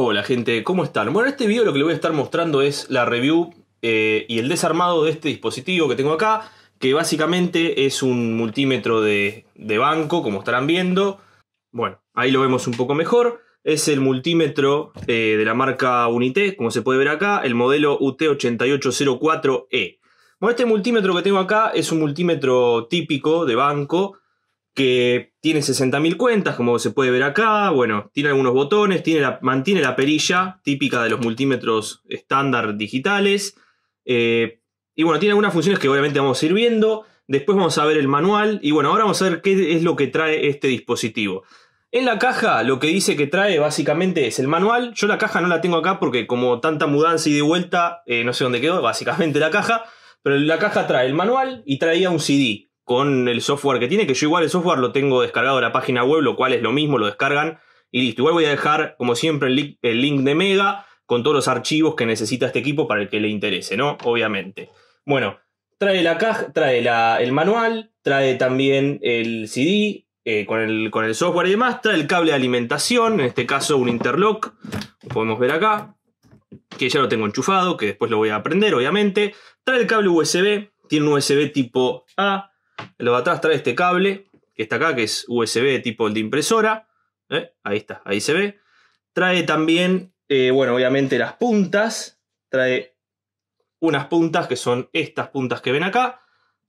Hola gente, ¿cómo están? Bueno, en este video lo que les voy a estar mostrando es la review eh, y el desarmado de este dispositivo que tengo acá, que básicamente es un multímetro de, banco, como estarán viendo. Bueno, ahí lo vemos un poco mejor. Es el multímetro eh, de la marca Unité, como se puede ver acá, el modelo UT8804E. Bueno, este multímetro que tengo acá es un multímetro típico de banco, que tiene 60.000 cuentas, como se puede ver acá, bueno, tiene algunos botones, tiene la, mantiene la perilla típica de los multímetros estándar digitales, eh, y bueno, tiene algunas funciones que obviamente vamos a ir viendo, después vamos a ver el manual, y bueno, ahora vamos a ver qué es lo que trae este dispositivo. En la caja lo que dice que trae básicamente es el manual, yo la caja no la tengo acá porque como tanta mudanza y de vuelta, eh, no sé dónde quedó, básicamente la caja, pero la caja trae el manual y traía un CD con el software que tiene, que yo igual el software lo tengo descargado de la página web, lo cual es lo mismo, lo descargan y listo. Igual voy a dejar, como siempre, el link, de Mega con todos los archivos que necesita este equipo para el que le interese, ¿no? Obviamente. Bueno, trae la caja, trae el manual, trae también el CD eh, con, el, software y demás, trae el cable de alimentación, en este caso un interlock, podemos ver acá, que ya lo tengo enchufado, que después lo voy a aprender, obviamente. Trae el cable USB, tiene un USB tipo A, lo de atrás trae este cable, que está acá, que es USB tipo el de impresora. ¿eh? Ahí está, ahí se ve. Trae también, eh, bueno, obviamente las puntas. Trae unas puntas que son estas puntas que ven acá,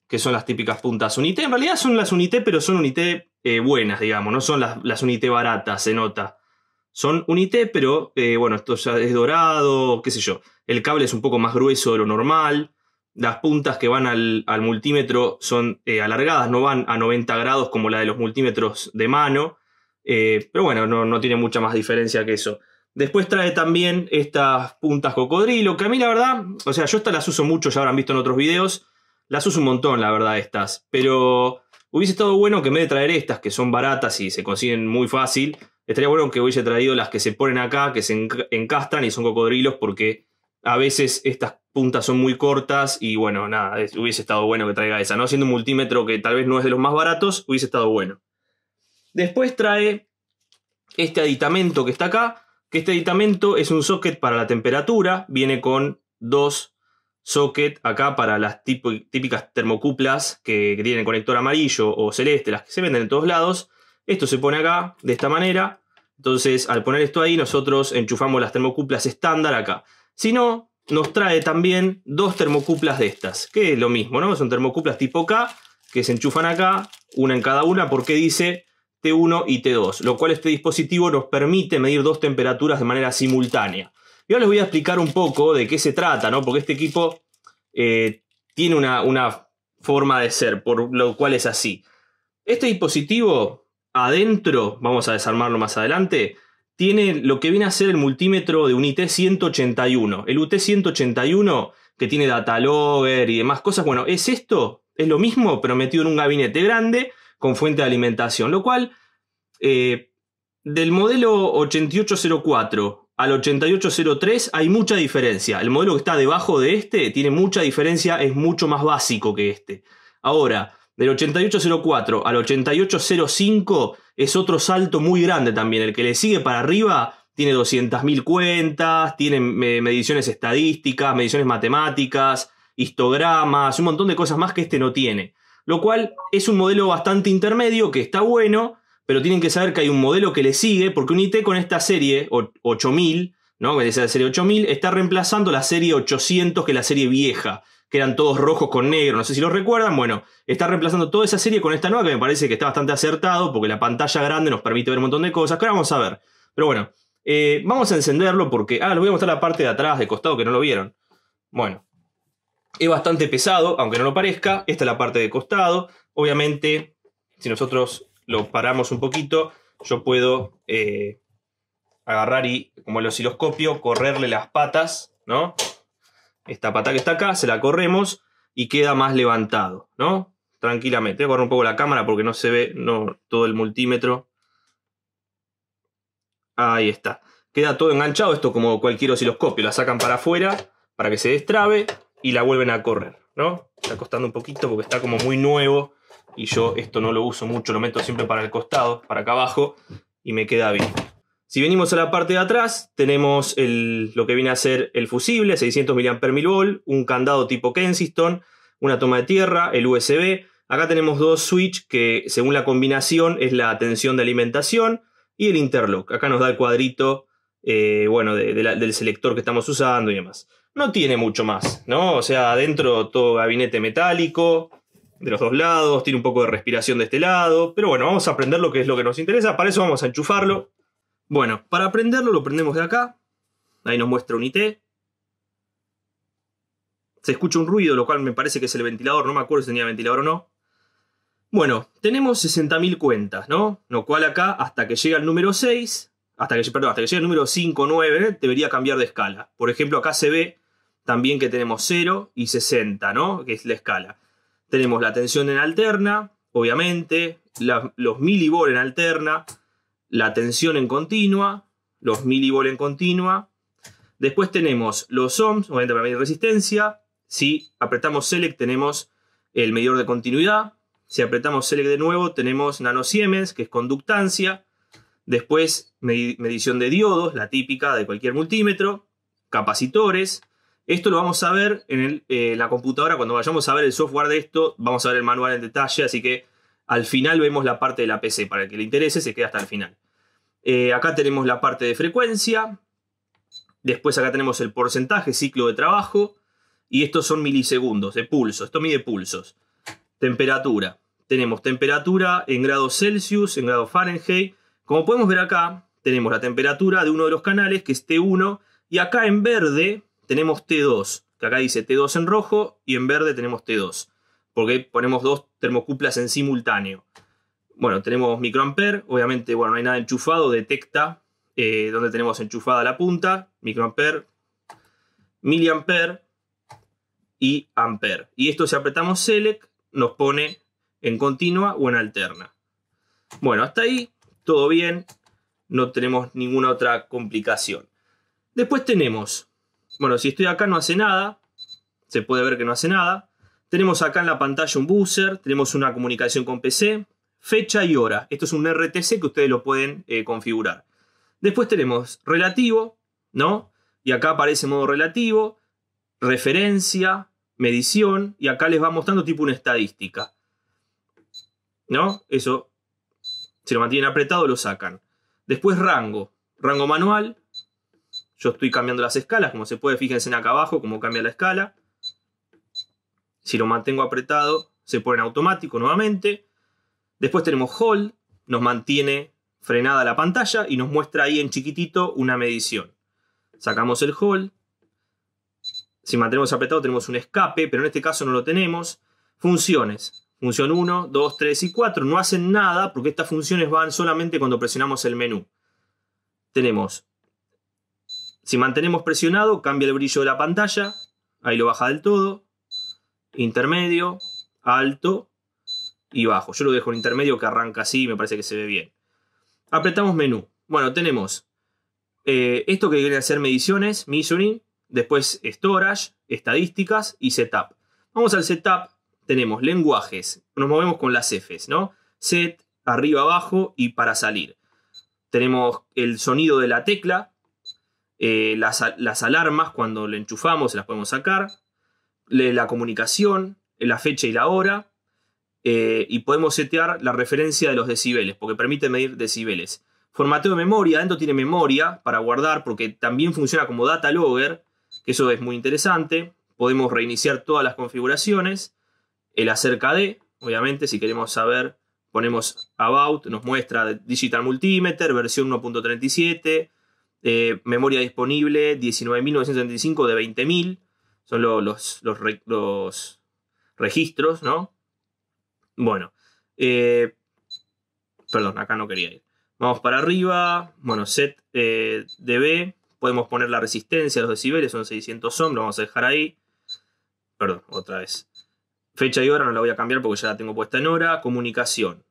que son las típicas puntas Unité. En realidad son las Unité, pero son Unité eh, buenas, digamos, no son las, las Unité baratas, se nota. Son Unité, pero bueno, esto ya es dorado, qué sé yo. El cable es un poco más grueso de lo normal las puntas que van al, multímetro son eh, alargadas, no van a 90 grados como la de los multímetros de mano, eh, pero bueno, no, no, tiene mucha más diferencia que eso. Después trae también estas puntas cocodrilo, que a mí la verdad, o sea, yo estas las uso mucho, ya habrán visto en otros videos, las uso un montón, la verdad, estas, pero hubiese estado bueno que en vez de traer estas, que son baratas y se consiguen muy fácil, estaría bueno que hubiese traído las que se ponen acá, que se encastran y son cocodrilos, porque a veces estas puntas son muy cortas y bueno, nada, hubiese estado bueno que traiga esa, ¿no? Siendo un multímetro que tal vez no es de los más baratos, hubiese estado bueno. Después trae este aditamento que está acá, que este aditamento es un socket para la temperatura, viene con dos socket acá para las típicas termocuplas que, que tienen conector amarillo o celeste, las que se venden en todos lados. Esto se pone acá de esta manera. Entonces, al poner esto ahí, nosotros enchufamos las termocuplas estándar acá. Si no, nos trae también dos termocuplas de estas, que es lo mismo, ¿no? Son termocuplas tipo K, que se enchufan acá, una en cada una, porque dice T1 y T2, lo cual este dispositivo nos permite medir dos temperaturas de manera simultánea. Y ahora les voy a explicar un poco de qué se trata, ¿no? Porque este equipo eh, tiene una forma de ser, por lo cual es así. Este dispositivo, adentro, vamos a desarmarlo más adelante, tiene lo que viene a ser el multímetro de un IT-181. El UT-181 que tiene data datalogger y demás cosas, bueno, es esto, es lo mismo, pero metido en un gabinete grande con fuente de alimentación, lo cual eh, del modelo 8804 al 8803 hay mucha diferencia. El modelo que está debajo de este tiene mucha diferencia, es mucho más básico que este. Ahora, del 88.04 al 88.05 es otro salto muy grande también. El que le sigue para arriba tiene 200.000 cuentas, tiene mediciones estadísticas, mediciones matemáticas, histogramas, un montón de cosas más que este no tiene. Lo cual es un modelo bastante intermedio que está bueno, pero tienen que saber que hay un modelo que le sigue, porque un IT con esta serie 8000, ¿no? Que es la serie 8000, está reemplazando la serie 800, que es la serie vieja que eran todos rojos con negro, no sé si lo recuerdan. Bueno, está reemplazando toda esa serie con esta nueva que me parece que está bastante acertado porque la pantalla grande nos permite ver un montón de cosas que vamos a ver. Pero bueno, eh, vamos a encenderlo porque... Ah, les voy a mostrar la parte de atrás, de costado, que no lo vieron. Bueno, es bastante pesado, aunque no lo parezca. Esta es la parte de costado. Obviamente, si nosotros lo paramos un poquito, yo puedo eh, agarrar y, como el osciloscopio, correrle las patas, ¿no? esta pata que está acá, se la corremos y queda más levantado, ¿no? Tranquilamente. Voy a correr un poco la cámara porque no se ve no, todo el multímetro. Ahí está. Queda todo enganchado, esto como cualquier osciloscopio. La sacan para afuera para que se destrabe y la vuelven a correr, ¿no? Está costando un poquito porque está como muy nuevo y yo esto no lo uso mucho, lo meto siempre para el costado, para acá abajo y me queda bien. Si venimos a la parte de atrás, tenemos lo que viene a ser el fusible, 600 mAh, un candado tipo Kensington, una toma de tierra, el USB. Acá tenemos dos switches que según la combinación es la tensión de alimentación y el interlock. Acá nos da el cuadrito eh, bueno, del selector que estamos usando y demás. No tiene mucho más, ¿no? O sea, adentro todo gabinete metálico, de los dos lados, tiene un poco de respiración de este lado, pero bueno, vamos a aprender lo que es lo que nos interesa, para eso vamos a enchufarlo. Bueno, para aprenderlo lo prendemos de acá. Ahí nos muestra un IT. Se escucha un ruido, lo cual me parece que es el ventilador. No me acuerdo si tenía ventilador o no. Bueno, tenemos 60.000 cuentas, ¿no? Lo cual acá, hasta que llega el número 6, hasta que, perdón, hasta que llegue el número 5 9, debería cambiar de escala. Por ejemplo, acá se ve también que tenemos 0 y 60, ¿no? Que es la escala. Tenemos la tensión en alterna, obviamente, los milibor en alterna, la tensión en continua, los milivol en continua. Después tenemos los ohms, obviamente para medir resistencia. Si apretamos select tenemos el medidor de continuidad. Si apretamos select de nuevo tenemos nano siemens que es conductancia. Después medición de diodos, la típica de cualquier multímetro. Capacitores. Esto lo vamos a ver en eh, la computadora cuando vayamos a ver el software de esto. Vamos a ver el manual en detalle, así que al final vemos la parte de la PC, para el que le interese se queda hasta el final. Eh, acá tenemos la parte de frecuencia, después acá tenemos el porcentaje, ciclo de trabajo, y estos son milisegundos de pulso, esto mide pulsos. Temperatura, tenemos temperatura en grados Celsius, en grados Fahrenheit. Como podemos ver acá, tenemos la temperatura de uno de los canales, que es T1, y acá en verde tenemos T2, que acá dice T2 en rojo y en verde tenemos T2 porque ponemos dos termocuplas en simultáneo. Bueno, tenemos microamper, obviamente, bueno, no hay nada enchufado, detecta eh, donde tenemos enchufada la punta, microamper, miliamper y amper. Y esto si apretamos select nos pone en continua o en alterna. Bueno, hasta ahí todo bien, no tenemos ninguna otra complicación. Después tenemos, bueno, si estoy acá no hace nada, se puede ver que no hace nada. Tenemos acá en la pantalla un buzzer, tenemos una comunicación con PC, fecha y hora. Esto es un RTC que ustedes lo pueden eh, configurar. Después tenemos relativo, ¿no? Y acá aparece modo relativo, referencia, medición, y acá les va mostrando tipo una estadística. ¿No? Eso, si lo mantienen apretado, lo sacan. Después rango, rango manual. Yo estoy cambiando las escalas, como se puede, fíjense acá abajo cómo cambia la escala. Si lo mantengo apretado, se pone en automático nuevamente. Después tenemos hold, nos mantiene frenada la pantalla y nos muestra ahí en chiquitito una medición. Sacamos el hold. Si mantenemos apretado tenemos un escape, pero en este caso no lo tenemos. Funciones. Función 1, 2, 3 y 4 no hacen nada porque estas funciones van solamente cuando presionamos el menú. Tenemos, si mantenemos presionado, cambia el brillo de la pantalla, ahí lo baja del todo intermedio, alto y bajo. Yo lo dejo en intermedio que arranca así y me parece que se ve bien. Apretamos menú. Bueno, tenemos eh, esto que viene a ser mediciones, measuring, después storage, estadísticas y setup. Vamos al setup, tenemos lenguajes, nos movemos con las Fs, ¿no? Set, arriba, abajo y para salir. Tenemos el sonido de la tecla, eh, las, las alarmas cuando le enchufamos, se las podemos sacar, la comunicación, la fecha y la hora, eh, y podemos setear la referencia de los decibeles, porque permite medir decibeles. Formateo de memoria, adentro tiene memoria para guardar, porque también funciona como data logger, que eso es muy interesante. Podemos reiniciar todas las configuraciones. El acerca de, obviamente, si queremos saber, ponemos about, nos muestra digital Multimeter, versión 1.37, eh, memoria disponible 19.975 de 20.000 son los, los, registros, ¿no? Bueno, eh, perdón, acá no quería ir. Vamos para arriba, bueno, set eh, dB, podemos poner la resistencia, los decibeles son 600 ohm, lo vamos a dejar ahí. Perdón, otra vez. Fecha y hora no la voy a cambiar porque ya la tengo puesta en hora. Comunicación.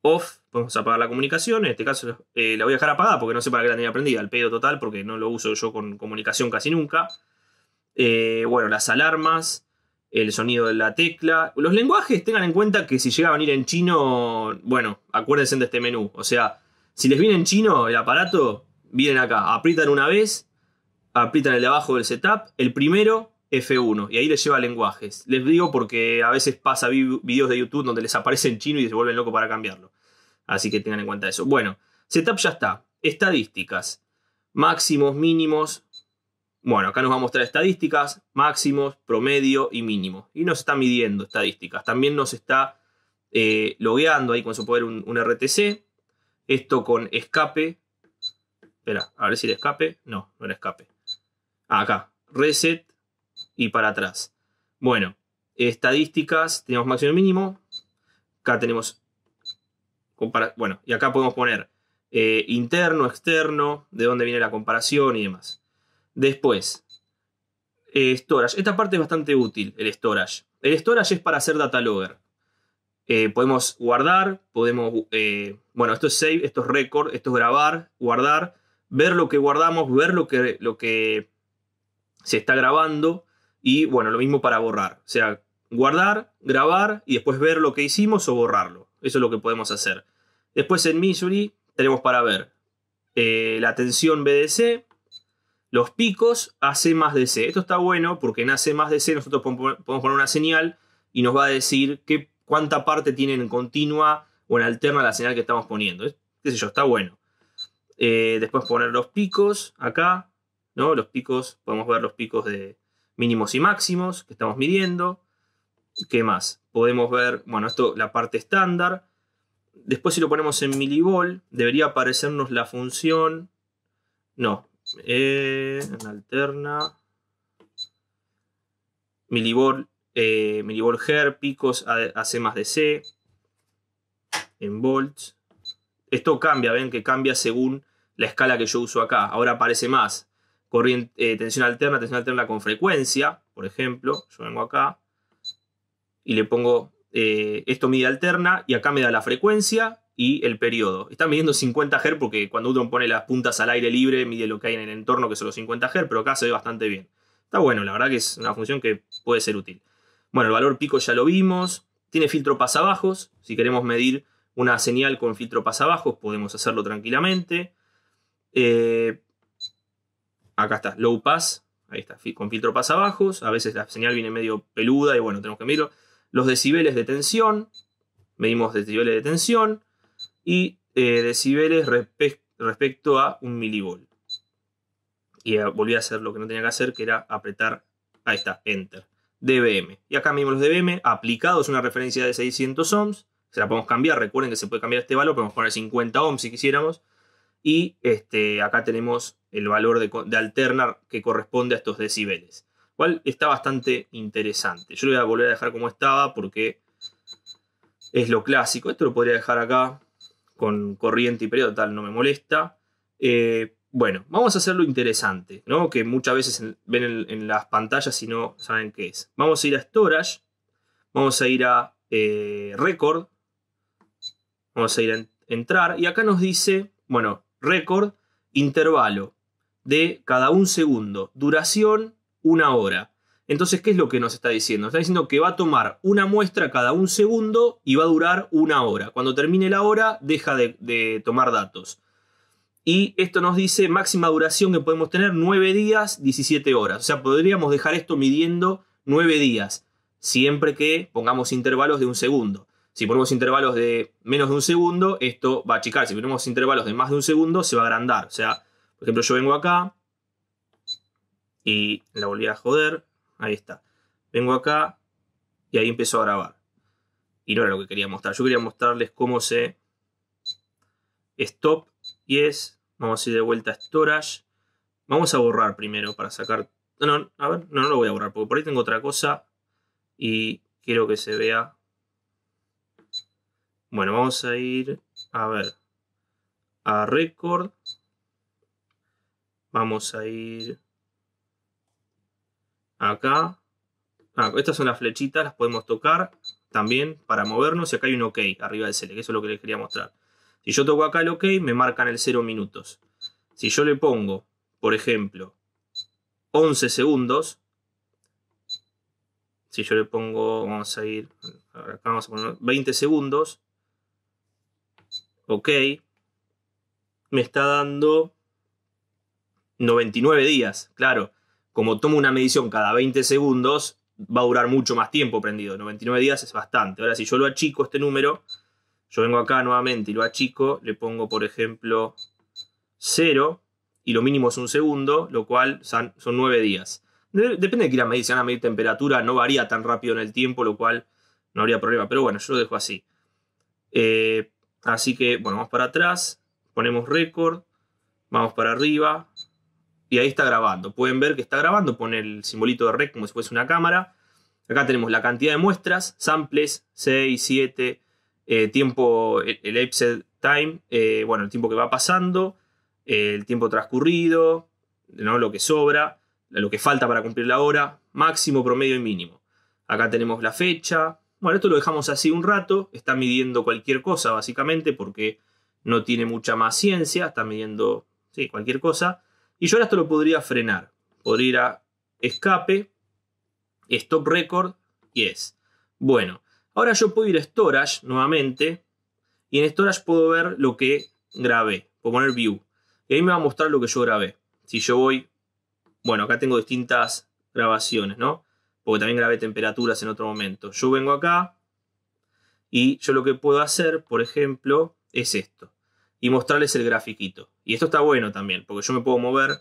Off, podemos apagar la comunicación. En este caso eh, la voy a dejar apagada porque no sé para qué la tenía prendida. El pedo total porque no lo uso yo con comunicación casi nunca. Eh, bueno, las alarmas, el sonido de la tecla. Los lenguajes, tengan en cuenta que si llega a venir en chino, bueno, acuérdense de este menú. O sea, si les viene en chino el aparato, vienen acá, aprietan una vez, aprietan el de abajo del setup, el primero, F1, y ahí les lleva lenguajes. Les digo porque a veces pasa videos de YouTube donde les aparece en chino y se vuelven locos para cambiarlo. Así que tengan en cuenta eso. Bueno, setup ya está. Estadísticas. Máximos, mínimos, bueno, acá nos va a mostrar estadísticas, máximos, promedio y mínimo. Y nos está midiendo estadísticas. También nos está eh, logueando ahí con su poder un, RTC. Esto con escape. Espera, a ver si le escape. No, no era escape. Ah, acá. Reset y para atrás. Bueno, estadísticas. Tenemos máximo y mínimo. Acá tenemos. Bueno, y acá podemos poner eh, interno, externo, de dónde viene la comparación y demás. Después, eh, storage. Esta parte es bastante útil, el storage. El storage es para hacer data logger. Eh, podemos guardar, podemos. Eh, bueno, esto es save, esto es record, esto es grabar, guardar, ver lo que guardamos, ver lo que, lo que se está grabando. Y bueno, lo mismo para borrar. O sea, guardar, grabar y después ver lo que hicimos o borrarlo. Eso es lo que podemos hacer. Después en Missouri tenemos para ver la tensión BDC, los picos hace más DC. Esto está bueno porque en AC más DC nosotros podemos poner una señal y nos va a decir qué, cuánta parte tienen en continua o en alterna la señal que estamos poniendo. ¿Qué sé yo? Está bueno. Eh, después poner los picos acá, ¿no? Los picos, podemos ver los picos de mínimos y máximos que estamos midiendo. ¿Qué más? Podemos ver, bueno, esto, la parte estándar. Después si lo ponemos en milivolt, debería aparecernos la función... No, eh, en alterna. Milibol, eh, Her, picos a, más de C, en volts. Esto cambia, ven que cambia según la escala que yo uso acá. Ahora aparece más corriente, eh, tensión alterna, tensión alterna con frecuencia, por ejemplo. Yo vengo acá y le pongo, eh, esto mide alterna y acá me da la frecuencia y el periodo. Está midiendo 50 Hz porque cuando uno pone las puntas al aire libre mide lo que hay en el entorno, que son los 50 Hz, pero acá se ve bastante bien. Está bueno, la verdad que es una función que puede ser útil. Bueno, el valor pico ya lo vimos. Tiene filtro pasabajos. Si queremos medir una señal con filtro pasabajos, podemos hacerlo tranquilamente. Eh, acá está, low pass. Ahí está, con filtro pasabajos. A veces la señal viene medio peluda y bueno, tenemos que medirlo. Los decibeles de tensión. Medimos decibeles de tensión y eh, decibeles respecto a un milivolt. Y eh, volví a hacer lo que no tenía que hacer, que era apretar, ahí está, Enter, DBM. Y acá mismo los DBM aplicados, una referencia de 600 ohms, se la podemos cambiar, recuerden que se puede cambiar este valor, podemos poner 50 ohms si quisiéramos. Y este, acá tenemos el valor de, alternar que corresponde a estos decibeles. Cual está bastante interesante. Yo lo voy a volver a dejar como estaba porque es lo clásico. Esto lo podría dejar acá con corriente y periodo, tal, no me molesta. Eh, bueno, vamos a hacerlo interesante, ¿no? Que muchas veces ven en, las pantallas y no saben qué es. Vamos a ir a Storage, vamos a ir a eh, Record, vamos a ir a Entrar, y acá nos dice, bueno, Record, intervalo de cada un segundo, duración una hora. Entonces, ¿qué es lo que nos está diciendo? está diciendo que va a tomar una muestra cada un segundo y va a durar una hora. Cuando termine la hora, deja de, tomar datos. Y esto nos dice máxima duración que podemos tener 9 días, 17 horas. O sea, podríamos dejar esto midiendo 9 días, siempre que pongamos intervalos de un segundo. Si ponemos intervalos de menos de un segundo, esto va a achicar. Si ponemos intervalos de más de un segundo, se va a agrandar. O sea, por ejemplo, yo vengo acá y la volví a joder ahí está. Vengo acá y ahí empezó a grabar. Y no era lo que quería mostrar. Yo quería mostrarles cómo se stop, y es vamos a ir de vuelta a storage. Vamos a borrar primero para sacar... No, no, a ver, no, no lo voy a borrar porque por ahí tengo otra cosa y quiero que se vea. Bueno, vamos a ir a ver a record. Vamos a ir acá. Ah, estas son las flechitas, las podemos tocar también para movernos. Y acá hay un OK arriba del CL, que eso es lo que les quería mostrar. Si yo toco acá el OK, me marcan el 0 minutos. Si yo le pongo, por ejemplo, 11 segundos. Si yo le pongo, vamos a ir, acá vamos a poner 20 segundos. Ok. Me está dando 99 días, claro como tomo una medición cada 20 segundos, va a durar mucho más tiempo prendido. 99 días es bastante. Ahora, si yo lo achico este número, yo vengo acá nuevamente y lo achico, le pongo, por ejemplo, 0 y lo mínimo es un segundo, lo cual son 9 días. Depende de que la medición, a medir temperatura, no varía tan rápido en el tiempo, lo cual no habría problema. Pero bueno, yo lo dejo así. Eh, así que, bueno, vamos para atrás, ponemos récord, vamos para arriba, y ahí está grabando. Pueden ver que está grabando, pone el simbolito de rec como si fuese una cámara. Acá tenemos la cantidad de muestras, samples, 6, 7, eh, tiempo, el, time, eh, bueno, el tiempo que va pasando, eh, el tiempo transcurrido, ¿no? lo que sobra, lo que falta para cumplir la hora, máximo, promedio y mínimo. Acá tenemos la fecha. Bueno, esto lo dejamos así un rato, está midiendo cualquier cosa básicamente porque no tiene mucha más ciencia, está midiendo cualquier cosa. Y yo ahora esto lo podría frenar. Podría ir a escape, stop record, y es. Bueno, ahora yo puedo ir a storage nuevamente. Y en storage puedo ver lo que grabé. Puedo poner view. Y ahí me va a mostrar lo que yo grabé. Si yo voy, bueno, acá tengo distintas grabaciones, ¿no? Porque también grabé temperaturas en otro momento. Yo vengo acá y yo lo que puedo hacer, por ejemplo, es esto y mostrarles el grafiquito. Y esto está bueno también, porque yo me puedo mover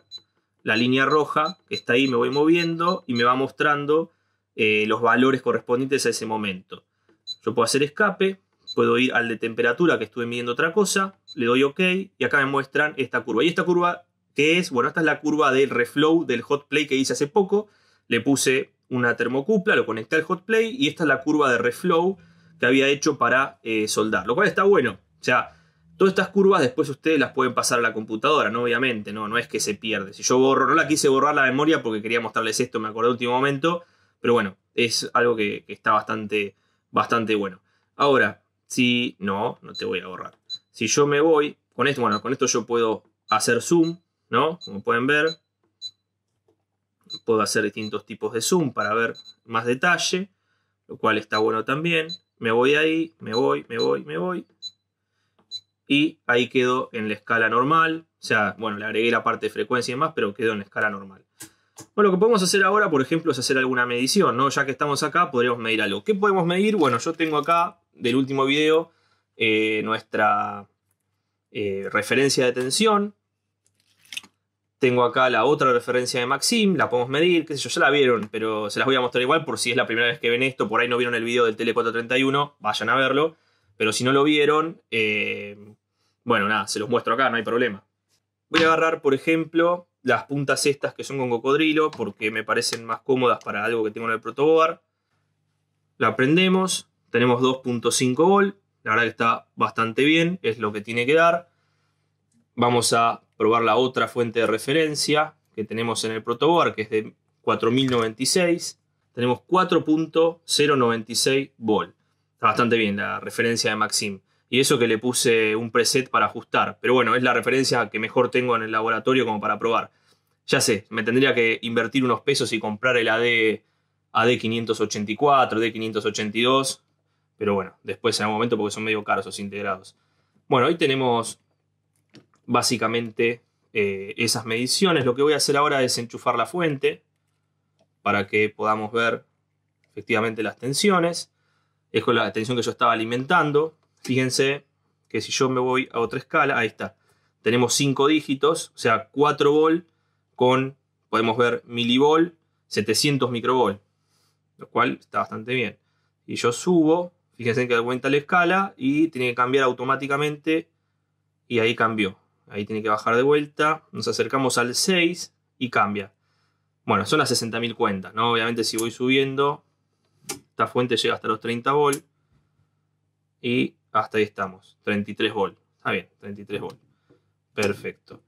la línea roja que está ahí, me voy moviendo y me va mostrando eh, los valores correspondientes a ese momento. Yo puedo hacer escape, puedo ir al de temperatura que estuve midiendo otra cosa, le doy OK y acá me muestran esta curva. Y esta curva, que es? Bueno, esta es la curva del reflow del hot play que hice hace poco. Le puse una termocupla, lo conecté al hot play y esta es la curva de reflow que había hecho para eh, soldar, lo cual está bueno. O sea, Todas estas curvas después ustedes las pueden pasar a la computadora, ¿no? Obviamente, no, no es que se pierde. Si yo borro, no la quise borrar la memoria porque quería mostrarles esto, me acordé último momento, pero bueno, es algo que, está bastante, bastante bueno. Ahora, si no, no te voy a borrar. Si yo me voy, con esto, bueno, con esto yo puedo hacer zoom, ¿no? Como pueden ver, puedo hacer distintos tipos de zoom para ver más detalle, lo cual está bueno también. Me voy ahí, me voy, me voy, me voy y ahí quedó en la escala normal. O sea, bueno, le agregué la parte de frecuencia y más pero quedó en la escala normal. Bueno, lo que podemos hacer ahora, por ejemplo, es hacer alguna medición, ¿no? Ya que estamos acá, podríamos medir algo. ¿Qué podemos medir? Bueno, yo tengo acá, del último video, eh, nuestra eh, referencia de tensión. Tengo acá la otra referencia de Maxim, la podemos medir, qué sé yo, ya la vieron, pero se las voy a mostrar igual por si es la primera vez que ven esto, por ahí no vieron el video del Tele 431, vayan a verlo. Pero si no lo vieron, eh, bueno, nada, se los muestro acá, no hay problema. Voy a agarrar, por ejemplo, las puntas estas que son con cocodrilo, porque me parecen más cómodas para algo que tengo en el protoboard. La prendemos, tenemos 2.5 volt, la verdad que está bastante bien, es lo que tiene que dar. Vamos a probar la otra fuente de referencia que tenemos en el protoboard, que es de 4096. Tenemos 4.096 volt. Está bastante bien la referencia de Maxim. Y eso que le puse un preset para ajustar. Pero bueno, es la referencia que mejor tengo en el laboratorio como para probar. Ya sé, me tendría que invertir unos pesos y comprar el AD, AD 584, AD 582. Pero bueno, después en algún momento porque son medio caros los integrados. Bueno, hoy tenemos básicamente eh, esas mediciones. Lo que voy a hacer ahora es enchufar la fuente para que podamos ver efectivamente las tensiones es con la tensión que yo estaba alimentando. Fíjense que si yo me voy a otra escala, ahí está. Tenemos 5 dígitos, o sea, 4 volt con, podemos ver, milivolt, 700 microvolt, lo cual está bastante bien. Y yo subo, fíjense que aumenta la escala y tiene que cambiar automáticamente y ahí cambió. Ahí tiene que bajar de vuelta, nos acercamos al 6 y cambia. Bueno, son las 60.000 cuentas, ¿no? Obviamente si voy subiendo, esta fuente llega hasta los 30 volt. Y hasta ahí estamos. 33 volts. Está bien, 33 volts. Perfecto.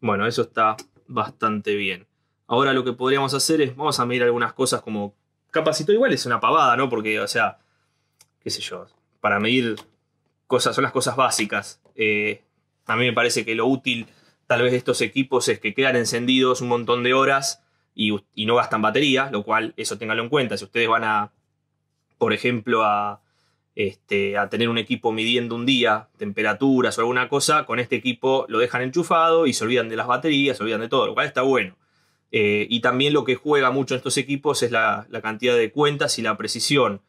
Bueno, eso está bastante bien. Ahora lo que podríamos hacer es, vamos a medir algunas cosas como capacito igual es una pavada, ¿no? Porque, o sea, qué sé yo, para medir cosas, son las cosas básicas. Eh, a mí me parece que lo útil tal vez de estos equipos es que quedan encendidos un montón de horas y, y no gastan batería, lo cual eso ténganlo en cuenta. Si ustedes van a por ejemplo, a, este, a tener un equipo midiendo un día, temperaturas o alguna cosa, con este equipo lo dejan enchufado y se olvidan de las baterías, se olvidan de todo, lo cual está bueno. Eh, y también lo que juega mucho en estos equipos es la, cantidad de cuentas y la precisión,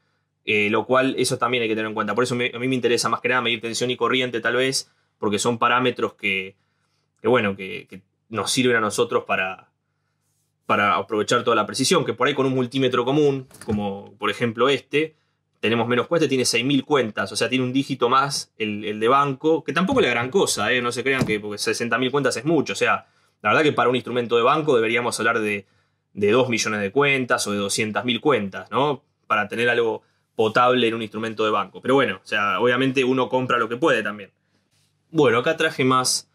eh, lo cual eso también hay que tener en cuenta. Por eso a mí me interesa más que nada medir tensión y corriente tal vez, porque son parámetros que, bueno, que nos sirven a nosotros para, para aprovechar toda la precisión, que por ahí con un multímetro común, como por ejemplo este, tenemos menos cuesta tiene 6.000 cuentas, o sea, tiene un dígito más el, de banco, que tampoco es la gran cosa, ¿eh? no se crean que porque 60.000 cuentas es mucho, o sea, la verdad que para un instrumento de banco deberíamos hablar de, de 2 millones de cuentas o de 200.000 cuentas, ¿no? Para tener algo potable en un instrumento de banco. Pero bueno, o sea, obviamente uno compra lo que puede también. Bueno, acá traje más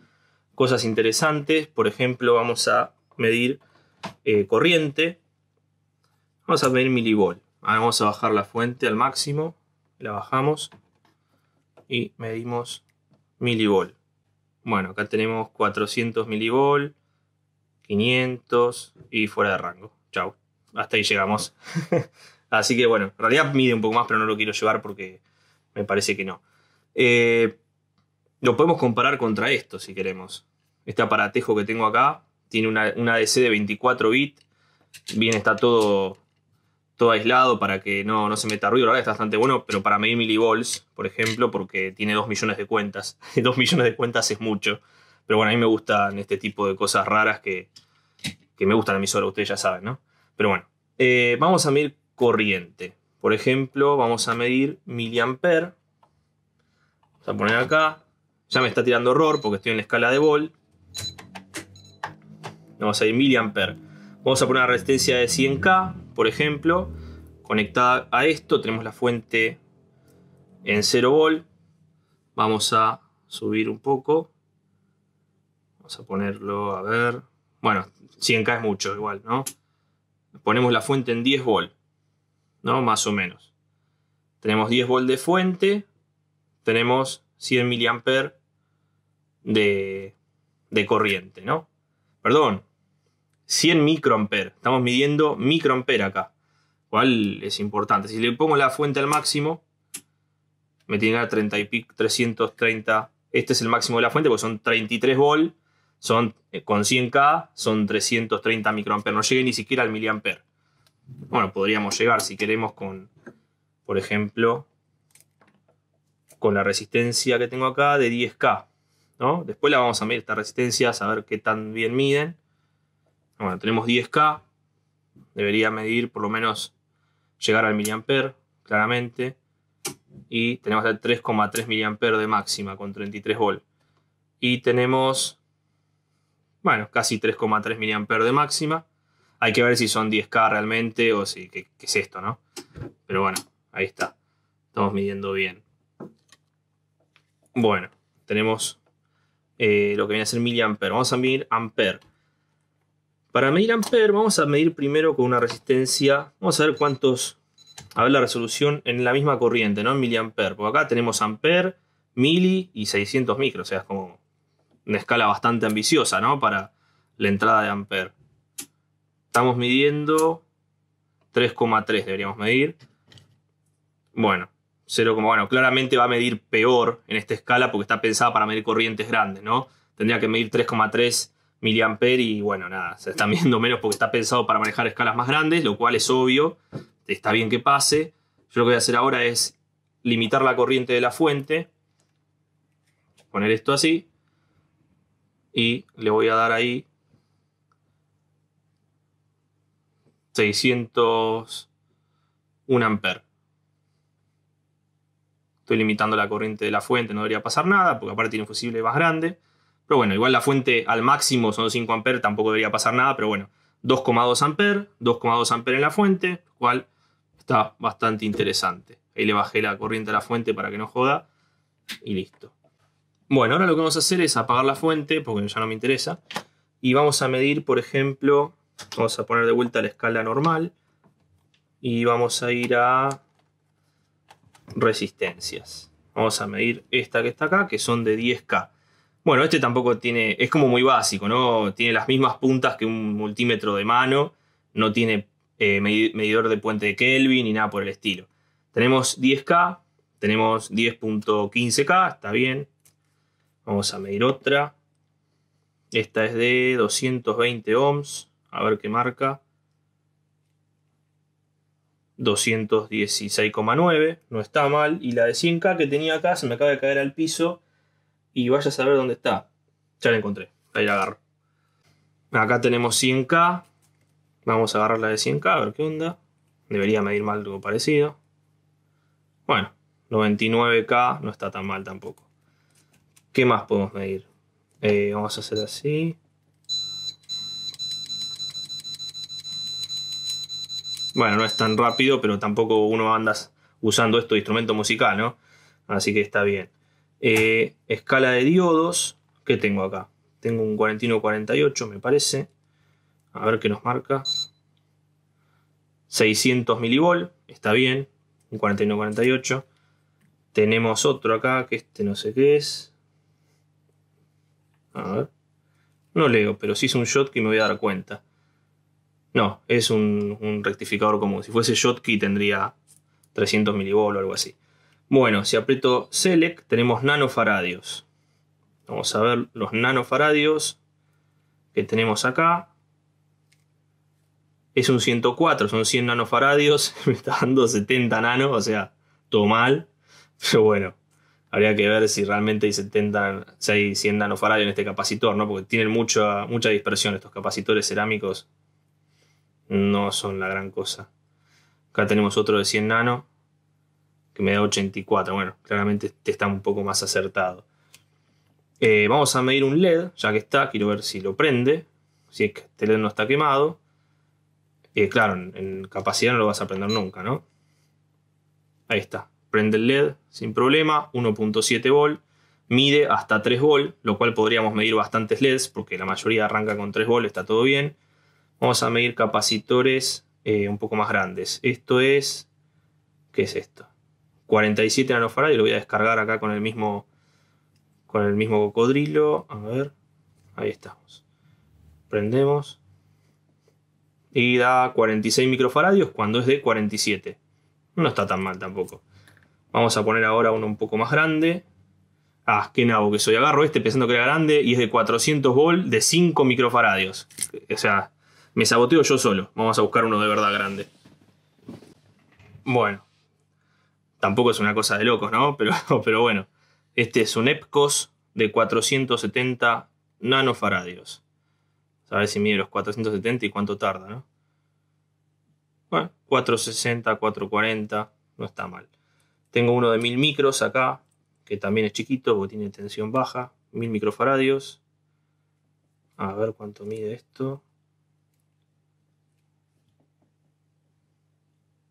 cosas interesantes, por ejemplo, vamos a medir eh, corriente. Vamos a medir milivolt. vamos a bajar la fuente al máximo. La bajamos. Y medimos milivolt. Bueno, acá tenemos 400 milivolt, 500 y fuera de rango. chao Hasta ahí llegamos. Así que bueno, en realidad mide un poco más, pero no lo quiero llevar porque me parece que no. Eh, lo podemos comparar contra esto si queremos. Este aparatejo que tengo acá tiene una, una DC de 24 bits. Bien, está todo, todo aislado para que no, no se meta ruido. La verdad está bastante bueno, pero para medir milivolts, por ejemplo, porque tiene 2 millones de cuentas. 2 millones de cuentas es mucho. Pero bueno, a mí me gustan este tipo de cosas raras que, me gustan a mí solo, ustedes ya saben, ¿no? Pero bueno, eh, vamos a medir corriente. Por ejemplo, vamos a medir miliamper. Vamos a poner acá. Ya me está tirando error porque estoy en la escala de volt. Vamos a ir miliamper. Vamos a poner una resistencia de 100K, por ejemplo, conectada a esto. Tenemos la fuente en 0 v Vamos a subir un poco. Vamos a ponerlo, a ver. Bueno, 100K es mucho igual, ¿no? Ponemos la fuente en 10 volt, ¿no? Más o menos. Tenemos 10 volt de fuente. Tenemos 100 miliamper de, de corriente, ¿no? Perdón, 100 microampere. Estamos midiendo microampere acá, ¿Cuál es importante. Si le pongo la fuente al máximo, me tiene a 30 y pico, 330. Este es el máximo de la fuente porque son 33 volt, son eh, con 100K, son 330 microampere. No llegue ni siquiera al miliamper. Bueno, podríamos llegar si queremos con, por ejemplo, con la resistencia que tengo acá de 10K. ¿no? Después la vamos a medir, esta resistencia, a ver qué tan bien miden. Bueno, tenemos 10K, debería medir por lo menos llegar al miliamper, claramente. Y tenemos el 3,3 miliamper de máxima con 33 v Y tenemos, bueno, casi 3,3 miliamper de máxima. Hay que ver si son 10K realmente o si, qué, es esto, ¿no? Pero bueno, ahí está. Estamos midiendo bien. Bueno, tenemos eh, lo que viene a ser miliamper. Vamos a medir amper. Para medir ampere vamos a medir primero con una resistencia, vamos a ver cuántos a ver la resolución en la misma corriente, ¿no? En miliamper. porque acá tenemos ampere, mili y 600 micros, o sea, es como una escala bastante ambiciosa, ¿no? Para la entrada de ampere. Estamos midiendo 3,3 deberíamos medir. Bueno, 0, bueno, claramente va a medir peor en esta escala porque está pensada para medir corrientes grandes, ¿no? Tendría que medir 3,3 miliamper y bueno, nada, se están viendo menos porque está pensado para manejar escalas más grandes, lo cual es obvio, está bien que pase. Yo lo que voy a hacer ahora es limitar la corriente de la fuente, poner esto así, y le voy a dar ahí 601 amper. Estoy limitando la corriente de la fuente, no debería pasar nada, porque aparte tiene un fusible más grande. Pero bueno, igual la fuente al máximo son 5 amperes, tampoco debería pasar nada, pero bueno, 2,2 amperes, 2,2 amperes en la fuente, lo cual está bastante interesante. Ahí le bajé la corriente a la fuente para que no joda y listo. Bueno, ahora lo que vamos a hacer es apagar la fuente porque ya no me interesa y vamos a medir, por ejemplo, vamos a poner de vuelta la escala normal y vamos a ir a resistencias. Vamos a medir esta que está acá, que son de 10K. Bueno, este tampoco tiene, es como muy básico, ¿no? Tiene las mismas puntas que un multímetro de mano, no tiene eh, medidor de puente de Kelvin ni nada por el estilo. Tenemos 10K, tenemos 10.15K, está bien. Vamos a medir otra. Esta es de 220 ohms, a ver qué marca. 216,9, no está mal. Y la de 100K que tenía acá se me acaba de caer al piso y vaya a saber dónde está. Ya la encontré, ahí la agarro. Acá tenemos 100K. Vamos a agarrar la de 100K, a ver qué onda. Debería medir mal algo parecido. Bueno, 99K no está tan mal tampoco. ¿Qué más podemos medir? Eh, vamos a hacer así. Bueno, no es tan rápido, pero tampoco uno anda usando esto de instrumento musical, ¿no? Así que está bien. Eh, escala de diodos, que tengo acá? Tengo un 4148 me parece. A ver qué nos marca. 600 milivolt, está bien. Un 4148 Tenemos otro acá, que este no sé qué es. A ver. No leo, pero si es un shot que me voy a dar cuenta. No, es un, rectificador común. Si fuese Shotkey tendría 300 milivolt o algo así. Bueno, si aprieto Select tenemos nanofaradios. Vamos a ver los nanofaradios que tenemos acá. Es un 104, son 100 nanofaradios, me está dando 70 nanos, o sea, todo mal. Pero bueno, habría que ver si realmente hay 70, 100 nanofaradios en este capacitor, ¿no? Porque tienen mucha, mucha dispersión estos capacitores cerámicos. No son la gran cosa. Acá tenemos otro de 100 nano me da 84. Bueno, claramente este está un poco más acertado. Eh, vamos a medir un LED, ya que está, quiero ver si lo prende, si es que este LED no está quemado. Eh, claro, en, capacidad no lo vas a prender nunca, ¿no? Ahí está, prende el LED sin problema, 1.7 volt, mide hasta 3 v lo cual podríamos medir bastantes LEDs, porque la mayoría arranca con 3 volt, está todo bien. Vamos a medir capacitores eh, un poco más grandes. Esto es, ¿qué es esto? 47 nanofaradios, lo voy a descargar acá con el mismo con el mismo cocodrilo. A ver, ahí estamos. Prendemos. Y da 46 microfaradios cuando es de 47. No está tan mal tampoco. Vamos a poner ahora uno un poco más grande. Ah, qué nabo que soy. Agarro este pensando que era grande y es de 400 volt de 5 microfaradios. O sea, me saboteo yo solo. Vamos a buscar uno de verdad grande. Bueno, tampoco es una cosa de locos, ¿no? Pero, pero bueno, este es un EPCOS de 470 nanofaradios. A ver si mide los 470 y cuánto tarda, ¿no? Bueno, 460, 440, no está mal. Tengo uno de 1000 micros acá, que también es chiquito porque tiene tensión baja, 1000 microfaradios. A ver cuánto mide esto.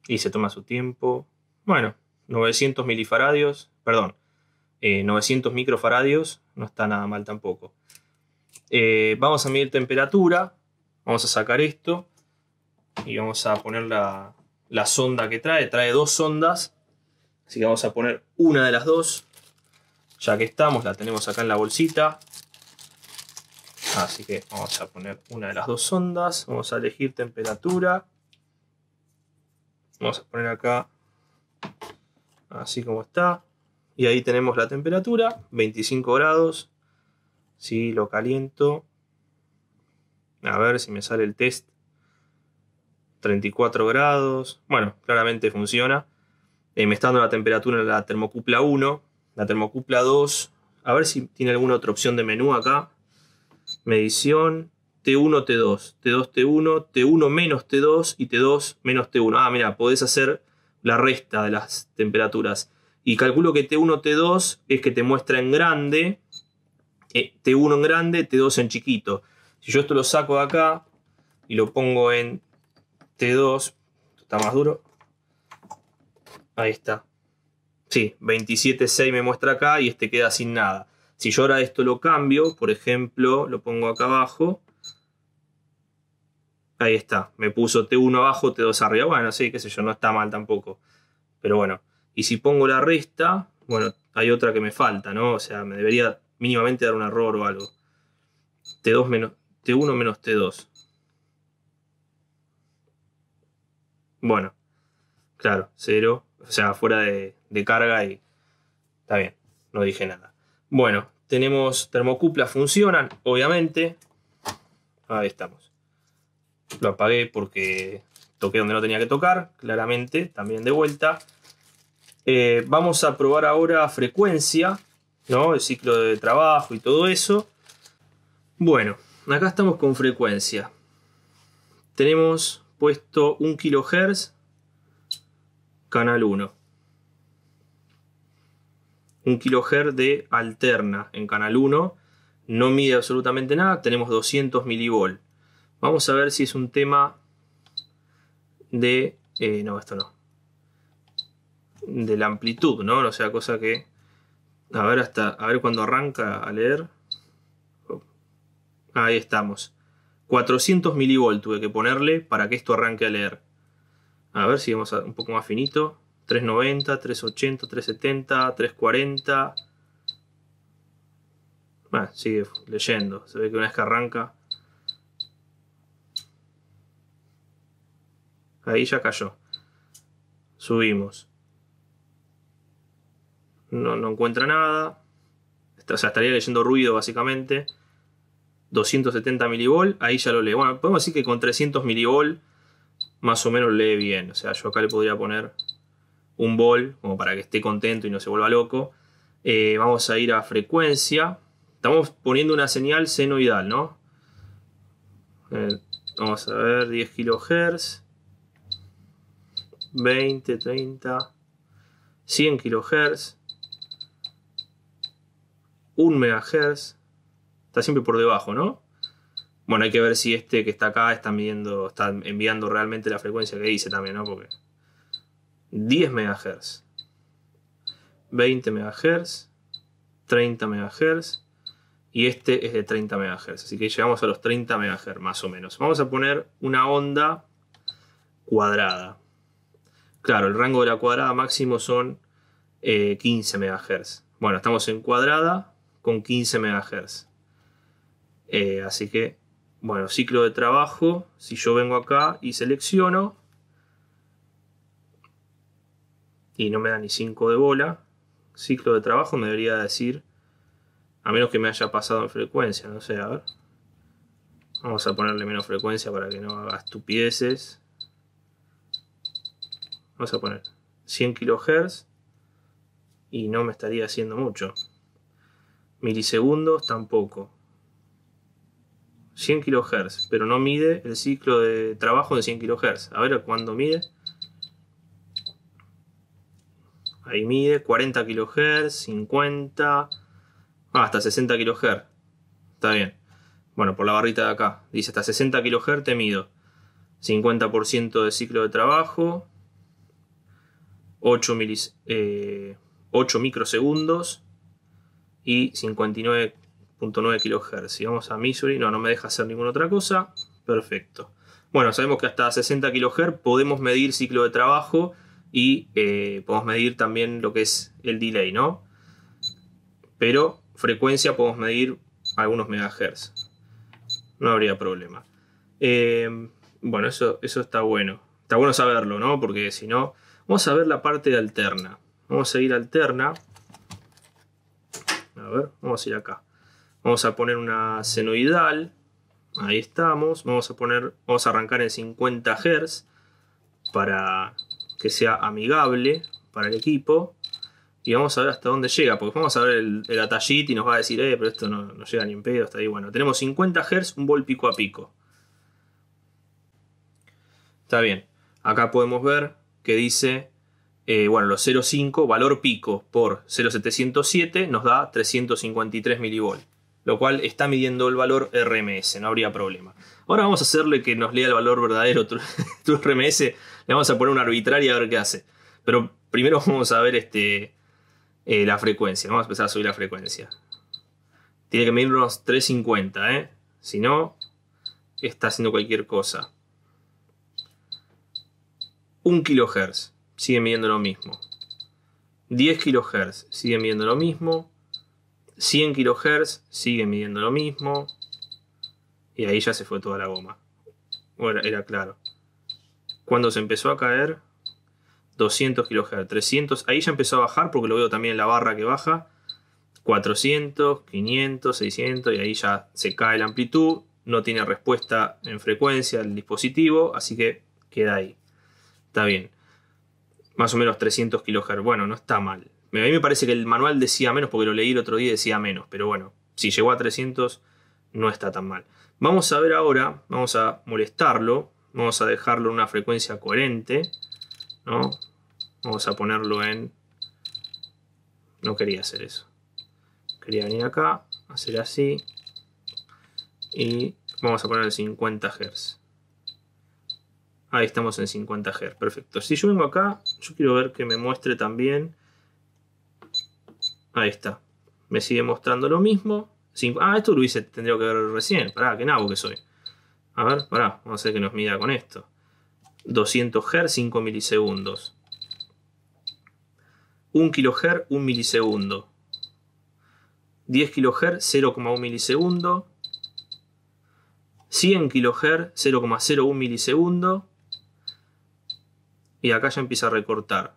Y se toma su tiempo. Bueno, 900 milifaradios, perdón, 900 eh, microfaradios, no está nada mal tampoco. Eh, vamos a medir temperatura, vamos a sacar esto y vamos a poner la, la sonda que trae, trae dos sondas, así que vamos a poner una de las dos, ya que estamos, la tenemos acá en la bolsita, así que vamos a poner una de las dos sondas, vamos a elegir temperatura, vamos a poner acá así como está. Y ahí tenemos la temperatura, 25 grados. Si lo caliento, a ver si me sale el test. 34 grados. Bueno, claramente funciona. Eh, me está dando la temperatura en la termocupla 1. La termocupla 2. A ver si tiene alguna otra opción de menú acá. Medición. T1, T2. T2, T1. T1 menos T2 y T2 menos T1. Ah, mira, podés hacer la resta de las temperaturas. Y calculo que T1, T2 es que te muestra en grande, eh, T1 en grande, T2 en chiquito. Si yo esto lo saco de acá y lo pongo en T2, está más duro. Ahí está. Sí, 27.6 me muestra acá y este queda sin nada. Si yo ahora esto lo cambio, por ejemplo, lo pongo acá abajo Ahí está, me puso T1 abajo, T2 arriba. Bueno, sí, qué sé yo, no está mal tampoco. Pero bueno, y si pongo la resta, bueno, hay otra que me falta, ¿no? O sea, me debería mínimamente dar un error o algo. T2 menos, T1 menos T2. Bueno, claro, cero. O sea, fuera de, de carga y está bien, no dije nada. Bueno, tenemos termocuplas, funcionan, obviamente. Ahí estamos lo apagué porque toqué donde no tenía que tocar, claramente, también de vuelta. Eh, vamos a probar ahora frecuencia, ¿no? El ciclo de trabajo y todo eso. Bueno, acá estamos con frecuencia. Tenemos puesto 1 kHz, canal 1. 1 kHz de alterna en canal 1. No mide absolutamente nada, tenemos 200 milivolts. Vamos a ver si es un tema de... Eh, no, esto no. De la amplitud, ¿no? O sea, cosa que... A ver hasta... A ver cuando arranca a leer. Oh, ahí estamos. 400 milivolt tuve que ponerle para que esto arranque a leer. A ver si vamos a un poco más finito. 390, 380, 370, 340. Bueno, sigue leyendo. Se ve que una vez que arranca Ahí ya cayó. Subimos. No, no encuentra nada. O sea, estaría leyendo ruido básicamente. 270 milivolt, ahí ya lo lee. Bueno, podemos decir que con 300 milivolt más o menos lee bien. O sea, yo acá le podría poner un bol, como para que esté contento y no se vuelva loco. Eh, vamos a ir a frecuencia. Estamos poniendo una señal senoidal, ¿no? Eh, vamos a ver, 10 kilohertz... 20, 30, 100 kHz, 1 MHz. Está siempre por debajo, ¿no? Bueno, hay que ver si este que está acá está enviando realmente la frecuencia que dice también, ¿no? Porque 10 MHz, 20 MHz, 30 MHz y este es de 30 MHz. Así que llegamos a los 30 MHz más o menos. Vamos a poner una onda cuadrada. Claro, el rango de la cuadrada máximo son 15 eh, MHz. Bueno, estamos en cuadrada con 15 MHz. Eh, así que, bueno, ciclo de trabajo, si yo vengo acá y selecciono, y no me da ni 5 de bola, ciclo de trabajo me debería decir, a menos que me haya pasado en frecuencia, no sé, a ver. Vamos a ponerle menos frecuencia para que no haga estupideces. Vamos a poner 100 kHz y no me estaría haciendo mucho. Milisegundos tampoco. 100 kHz, pero no mide el ciclo de trabajo de 100 kHz. A ver cuándo mide. Ahí mide 40 kHz, 50, ah, hasta 60 kHz. Está bien. Bueno, por la barrita de acá. Dice hasta 60 kHz te mido. 50% de ciclo de trabajo. 8, eh, microsegundos y 59.9 kHz. Si vamos a Missouri, no, no me deja hacer ninguna otra cosa. Perfecto. Bueno, sabemos que hasta 60 kHz podemos medir ciclo de trabajo y eh, podemos medir también lo que es el delay, ¿no? Pero frecuencia podemos medir algunos megahertz. No habría problema. Eh, bueno, eso, eso está bueno. Está bueno saberlo, ¿no? Porque si no, Vamos a ver la parte de alterna. Vamos a ir alterna. A ver, vamos a ir acá. Vamos a poner una senoidal. Ahí estamos. Vamos a poner, vamos a arrancar en 50 Hz para que sea amigable para el equipo. Y vamos a ver hasta dónde llega, porque vamos a ver el, el y nos va a decir, eh, pero esto no, llega ni en pedo, hasta ahí. Bueno, tenemos 50 Hz, un volt pico a pico. Está bien. Acá podemos ver que dice, eh, bueno, los 0,5, valor pico por 0,707 nos da 353 milivolt, lo cual está midiendo el valor RMS, no habría problema. Ahora vamos a hacerle que nos lea el valor verdadero tu, RMS, le vamos a poner una arbitraria a ver qué hace. Pero primero vamos a ver este, eh, la frecuencia, vamos a empezar a subir la frecuencia. Tiene que medirnos 350, ¿eh? Si no, está haciendo cualquier cosa. 1 kHz, sigue midiendo lo mismo. 10 kHz, sigue midiendo lo mismo. 100 kHz, sigue midiendo lo mismo. Y ahí ya se fue toda la goma. Bueno, era claro. Cuando se empezó a caer, 200 kHz, 300, ahí ya empezó a bajar porque lo veo también en la barra que baja. 400, 500, 600 y ahí ya se cae la amplitud, no tiene respuesta en frecuencia el dispositivo, así que queda ahí. Está bien. Más o menos 300 kHz. Bueno, no está mal. A mí me parece que el manual decía menos porque lo leí el otro día y decía menos. Pero bueno, si llegó a 300 no está tan mal. Vamos a ver ahora, vamos a molestarlo. Vamos a dejarlo en una frecuencia coherente. ¿no? Vamos a ponerlo en... No quería hacer eso. Quería venir acá, hacer así. Y vamos a poner 50 Hz. Ahí estamos en 50 Hz, perfecto. Si yo vengo acá, yo quiero ver que me muestre también. Ahí está. Me sigue mostrando lo mismo. Ah, esto lo hice, tendría que ver recién. Pará, que nabo que soy. A ver, pará, vamos a hacer que nos mida con esto. 200 Hz, 5 milisegundos. 1 kHz, 1 milisegundo. 10 kHz, 0,1 milisegundo. 100 kHz, 0,01 milisegundo y acá ya empieza a recortar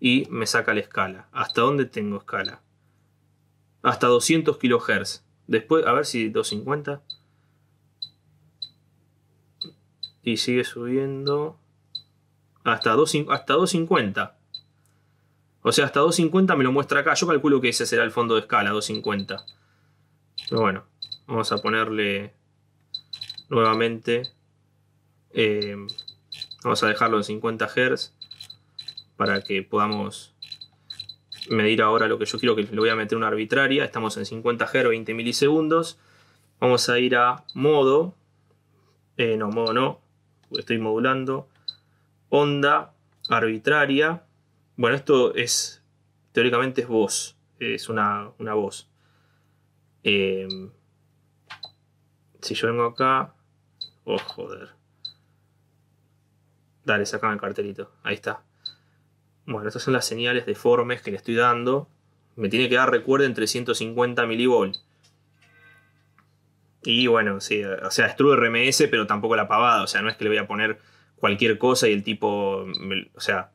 y me saca la escala. ¿Hasta dónde tengo escala? Hasta 200 kHz. Después, a ver si 250. Y sigue subiendo hasta, 2, hasta 250. O sea, hasta 250 me lo muestra acá. Yo calculo que ese será el fondo de escala, 250. Pero bueno, vamos a ponerle nuevamente eh, Vamos a dejarlo en 50 Hz para que podamos medir ahora lo que yo quiero que le voy a meter una arbitraria. Estamos en 50 Hz, 20 milisegundos. Vamos a ir a modo. Eh, no, modo no. Estoy modulando. Onda arbitraria. Bueno, esto es. Teóricamente es voz. Es una, voz. Eh, si yo vengo acá. Oh, joder. Dale, sacame el cartelito. Ahí está. Bueno, estas son las señales deformes que le estoy dando. Me tiene que dar, recuerden, 350 milivolts. Y bueno, sí, o sea, destruye RMS, pero tampoco la pavada. O sea, no es que le voy a poner cualquier cosa y el tipo. O sea,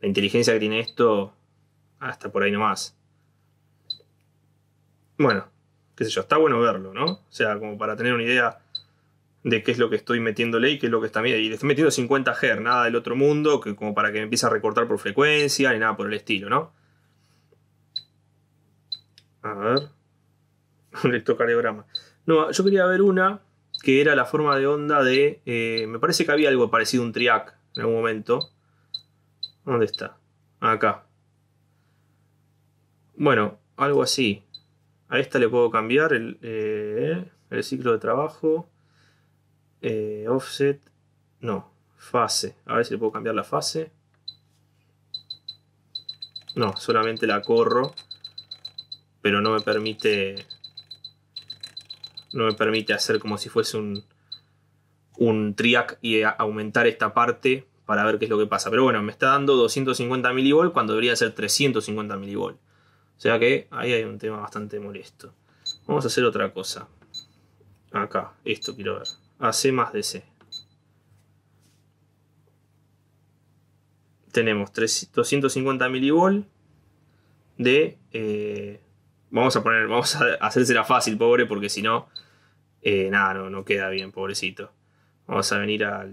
la inteligencia que tiene esto. Hasta por ahí nomás. Bueno, qué sé yo, está bueno verlo, ¿no? O sea, como para tener una idea de qué es lo que estoy metiéndole y qué es lo que está metiendo. Y le estoy metiendo 50 Hz, nada del otro mundo, que como para que me empiece a recortar por frecuencia ni nada por el estilo, ¿no? A ver. Un electrocardiograma. No, yo quería ver una que era la forma de onda de. Eh, me parece que había algo parecido a un triac en algún momento. ¿Dónde está? Acá. Bueno, algo así. A esta le puedo cambiar el, eh, el ciclo de trabajo. Eh, offset, no, fase, a ver si le puedo cambiar la fase. No, solamente la corro, pero no me permite, no me permite hacer como si fuese un, un triac y aumentar esta parte para ver qué es lo que pasa. Pero bueno, me está dando 250 milivolt cuando debería ser 350 milivolt. O sea que ahí hay un tema bastante molesto. Vamos a hacer otra cosa. Acá, esto quiero ver a C más DC. Tenemos 250 milivolt de... Eh, vamos a poner, vamos a hacérsela fácil, pobre, porque si no, eh, nada, no, queda bien, pobrecito. Vamos a venir a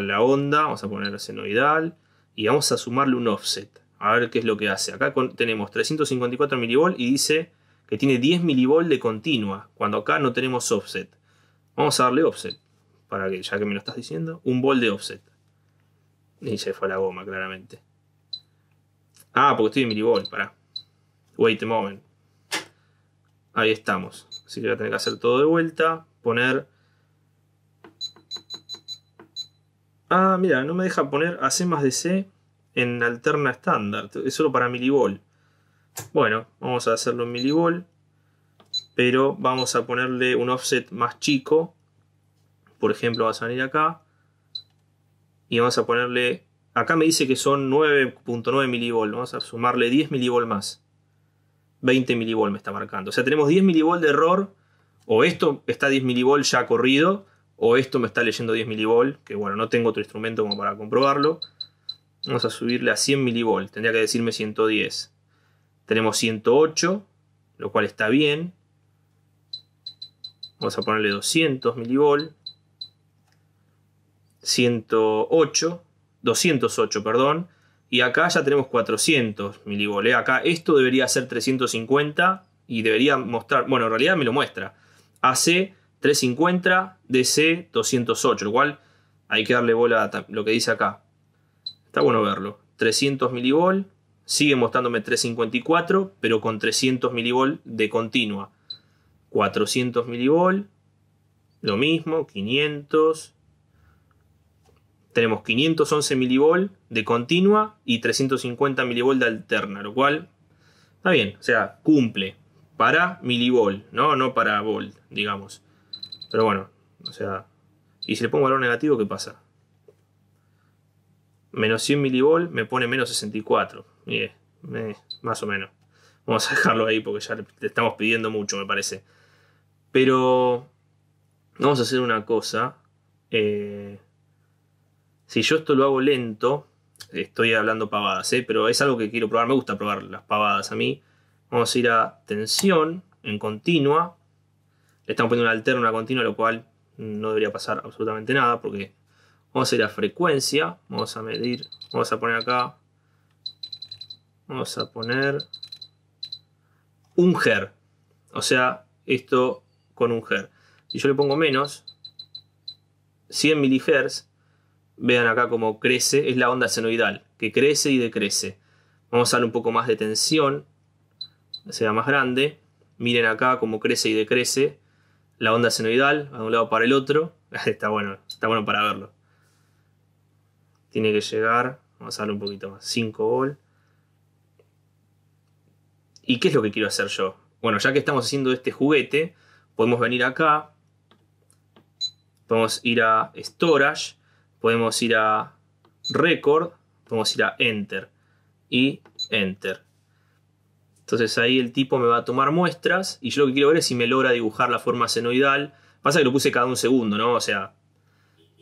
la onda, vamos a poner senoidal y vamos a sumarle un offset. A ver qué es lo que hace. Acá tenemos 354 milivolt y dice que tiene 10 milivolt de continua, cuando acá no tenemos offset. Vamos a darle offset. Para que, ya que me lo estás diciendo, un bol de offset. Y se fue la goma, claramente. Ah, porque estoy en milibol, pará. Wait a moment. Ahí estamos. Así que voy a tener que hacer todo de vuelta. Poner. Ah, mira, no me deja poner AC más DC en alterna estándar. Es solo para milivol. Bueno, vamos a hacerlo en milivol pero vamos a ponerle un offset más chico. Por ejemplo, vas a venir acá y vamos a ponerle, acá me dice que son 9.9 milivolts, vamos a sumarle 10 milivolts más. 20 milivolts me está marcando. O sea, tenemos 10 milivolts de error, o esto está 10 millivolts ya corrido, o esto me está leyendo 10 milivolts que bueno, no tengo otro instrumento como para comprobarlo. Vamos a subirle a 100 millivolts. tendría que decirme 110. Tenemos 108, lo cual está bien vamos a ponerle 200 milivol. 108, 208, perdón, y acá ya tenemos 400 mV. ¿eh? Acá esto debería ser 350 y debería mostrar, bueno, en realidad me lo muestra. AC 350, DC 208, Igual hay que darle bola a lo que dice acá. Está bueno verlo. 300 milivol. sigue mostrándome 354, pero con 300 milivol de continua. 400 milivol. lo mismo, 500. Tenemos 511 milivol de continua y 350 milivol de alterna, lo cual está bien, o sea, cumple para milivol, ¿no? No para volt, digamos. Pero bueno, o sea, y si le pongo valor negativo, ¿qué pasa? Menos 100 milivol me pone menos 64. más o menos. Vamos a dejarlo ahí porque ya le estamos pidiendo mucho, me parece. Pero vamos a hacer una cosa. Eh, si yo esto lo hago lento, estoy hablando pavadas, eh, pero es algo que quiero probar. Me gusta probar las pavadas a mí. Vamos a ir a tensión en continua. Le estamos poniendo una alterna, una continua, lo cual no debería pasar absolutamente nada porque vamos a ir a frecuencia. Vamos a medir, vamos a poner acá. Vamos a poner un her. O sea, esto con un Hz. E si yo le pongo menos, 100 mHz, vean acá cómo crece, es la onda senoidal, que crece y decrece. Vamos a darle un poco más de tensión, sea más grande. Miren acá cómo crece y decrece la onda senoidal, de un lado para el otro. Está bueno, está bueno para verlo. Tiene que llegar, vamos a darle un poquito más, 5 volt. ¿Y qué es lo que quiero hacer yo? Bueno, ya que estamos haciendo este juguete, Podemos venir acá, podemos ir a Storage, podemos ir a Record, podemos ir a Enter y Enter. Entonces ahí el tipo me va a tomar muestras y yo lo que quiero ver es si me logra dibujar la forma senoidal. Pasa que lo puse cada un segundo, ¿no? O sea,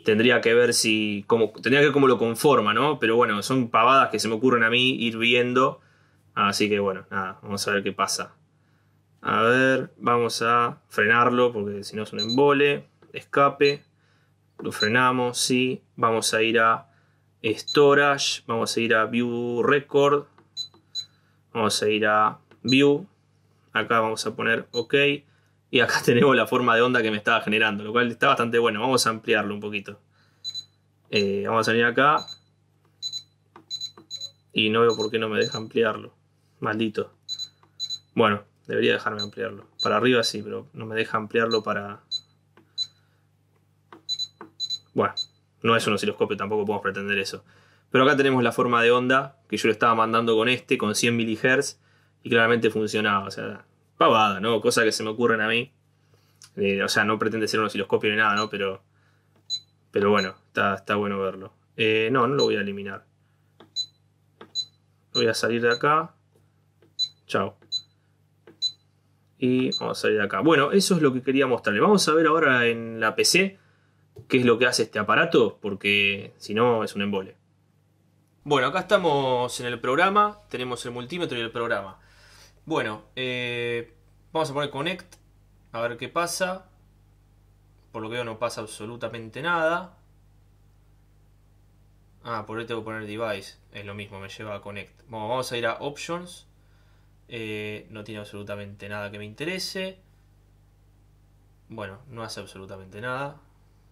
tendría que ver si. Cómo, tendría que ver cómo lo conforma, ¿no? Pero bueno, son pavadas que se me ocurren a mí ir viendo. Así que bueno, nada, vamos a ver qué pasa. A ver, vamos a frenarlo porque si no es un embole. Escape. Lo frenamos, sí. Vamos a ir a Storage. Vamos a ir a View Record. Vamos a ir a View. Acá vamos a poner OK. Y acá tenemos la forma de onda que me estaba generando, lo cual está bastante bueno. Vamos a ampliarlo un poquito. Eh, vamos a venir acá. Y no veo por qué no me deja ampliarlo. Maldito. Bueno, Debería dejarme ampliarlo. Para arriba sí, pero no me deja ampliarlo para... Bueno, no es un osciloscopio, tampoco podemos pretender eso. Pero acá tenemos la forma de onda que yo le estaba mandando con este, con 100 MHz, y claramente funcionaba. O sea, pavada, ¿no? Cosa que se me ocurren a mí. Eh, o sea, no pretende ser un osciloscopio ni nada, ¿no? Pero, pero bueno, está, bueno verlo. Eh, no, no lo voy a eliminar. Voy a salir de acá. Chao. Y vamos a salir de acá. Bueno, eso es lo que quería mostrarle Vamos a ver ahora en la PC qué es lo que hace este aparato, porque si no es un embole. Bueno, acá estamos en el programa, tenemos el multímetro y el programa. Bueno, eh, vamos a poner connect, a ver qué pasa. Por lo que veo no pasa absolutamente nada. Ah, por ahí tengo que poner device, es lo mismo, me lleva a connect. vamos a ir a options. Eh, no tiene absolutamente nada que me interese. Bueno, no hace absolutamente nada.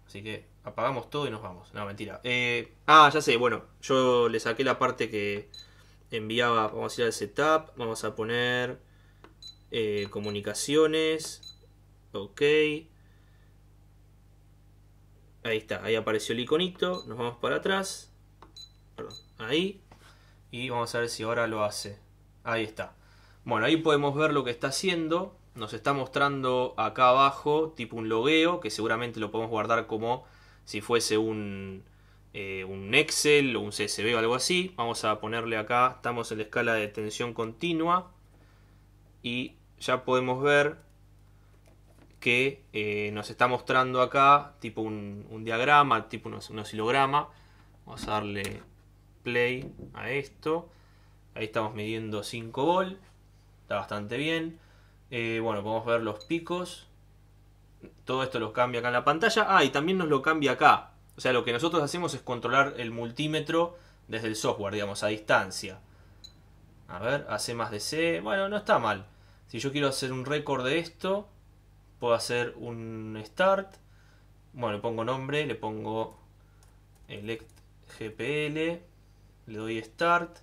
Así que apagamos todo y nos vamos. No, mentira. Eh, ah, ya sé, bueno, yo le saqué la parte que enviaba. Vamos a ir al setup. Vamos a poner eh, comunicaciones. Ok. Ahí está, ahí apareció el iconito. Nos vamos para atrás. ahí. Y vamos a ver si ahora lo hace. Ahí está. Bueno, ahí podemos ver lo que está haciendo. Nos está mostrando acá abajo tipo un logueo, que seguramente lo podemos guardar como si fuese un, eh, Excel o un CSV o algo así. Vamos a ponerle acá, estamos en la escala de tensión continua. Y ya podemos ver que eh, nos está mostrando acá tipo un, diagrama, tipo un, oscilograma. Vamos a darle play a esto. Ahí estamos midiendo 5 volts está bastante bien. Eh, bueno, podemos ver los picos. Todo esto lo cambia acá en la pantalla. Ah, y también nos lo cambia acá. O sea, lo que nosotros hacemos es controlar el multímetro desde el software, digamos, a distancia. A ver, hace más de C. Bueno, no está mal. Si yo quiero hacer un récord de esto, puedo hacer un start. Bueno, le pongo nombre, le pongo elect gpl, le doy start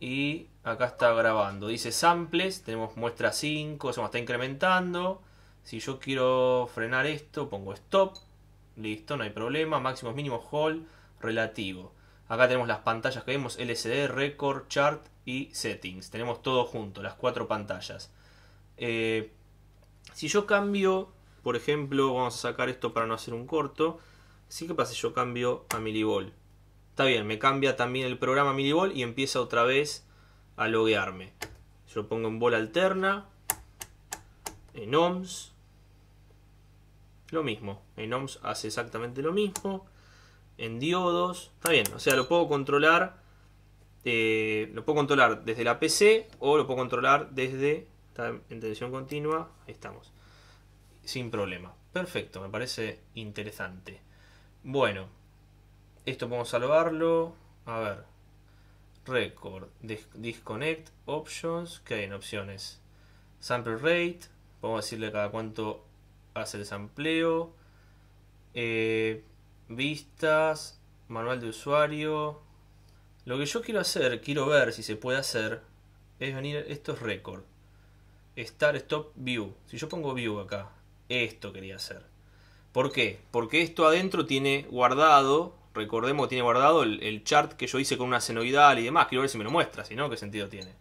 y Acá está grabando. Dice samples. Tenemos muestra 5. Eso me está incrementando. Si yo quiero frenar esto, pongo stop. Listo, no hay problema. Máximos, mínimos, hall relativo. Acá tenemos las pantallas que vemos. LCD, record, chart y settings. Tenemos todo junto, las cuatro pantallas. Eh, si yo cambio, por ejemplo, vamos a sacar esto para no hacer un corto. Sí que pasa yo cambio a Millivol? Está bien, me cambia también el programa Millivol y empieza otra vez a loguearme. Yo pongo en bola alterna, en OMS, lo mismo. En OMS hace exactamente lo mismo. En diodos, está bien. O sea, lo puedo controlar. Eh, lo puedo controlar desde la PC o lo puedo controlar desde en tensión continua. Ahí estamos. Sin problema. Perfecto, me parece interesante. Bueno, esto podemos salvarlo. A ver. Record, Disconnect, Options, que hay en opciones. Sample Rate, vamos a decirle cada cuánto hace el sampleo. Eh, vistas, manual de usuario. Lo que yo quiero hacer, quiero ver si se puede hacer, es venir, esto es Record. Start, Stop, View. Si yo pongo View acá, esto quería hacer. ¿Por qué? Porque esto adentro tiene guardado Recordemos que tiene guardado el, chart que yo hice con una senoidal y demás. Quiero ver si me lo muestra, si no, qué sentido tiene.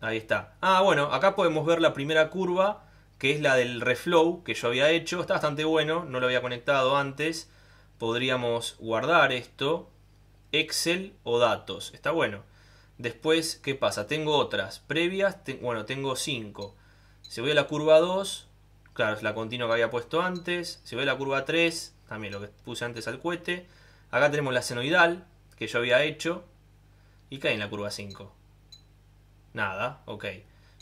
Ahí está. Ah, bueno, acá podemos ver la primera curva, que es la del reflow que yo había hecho. Está bastante bueno, no lo había conectado antes. Podríamos guardar esto. Excel o datos. Está bueno. Después, ¿qué pasa? Tengo otras previas. bueno, tengo 5. Si voy a la curva 2, claro, es la continua que había puesto antes. Si voy a la curva 3, también lo que puse antes al cohete. Acá tenemos la senoidal, que yo había hecho, y cae en la curva 5. Nada, ok.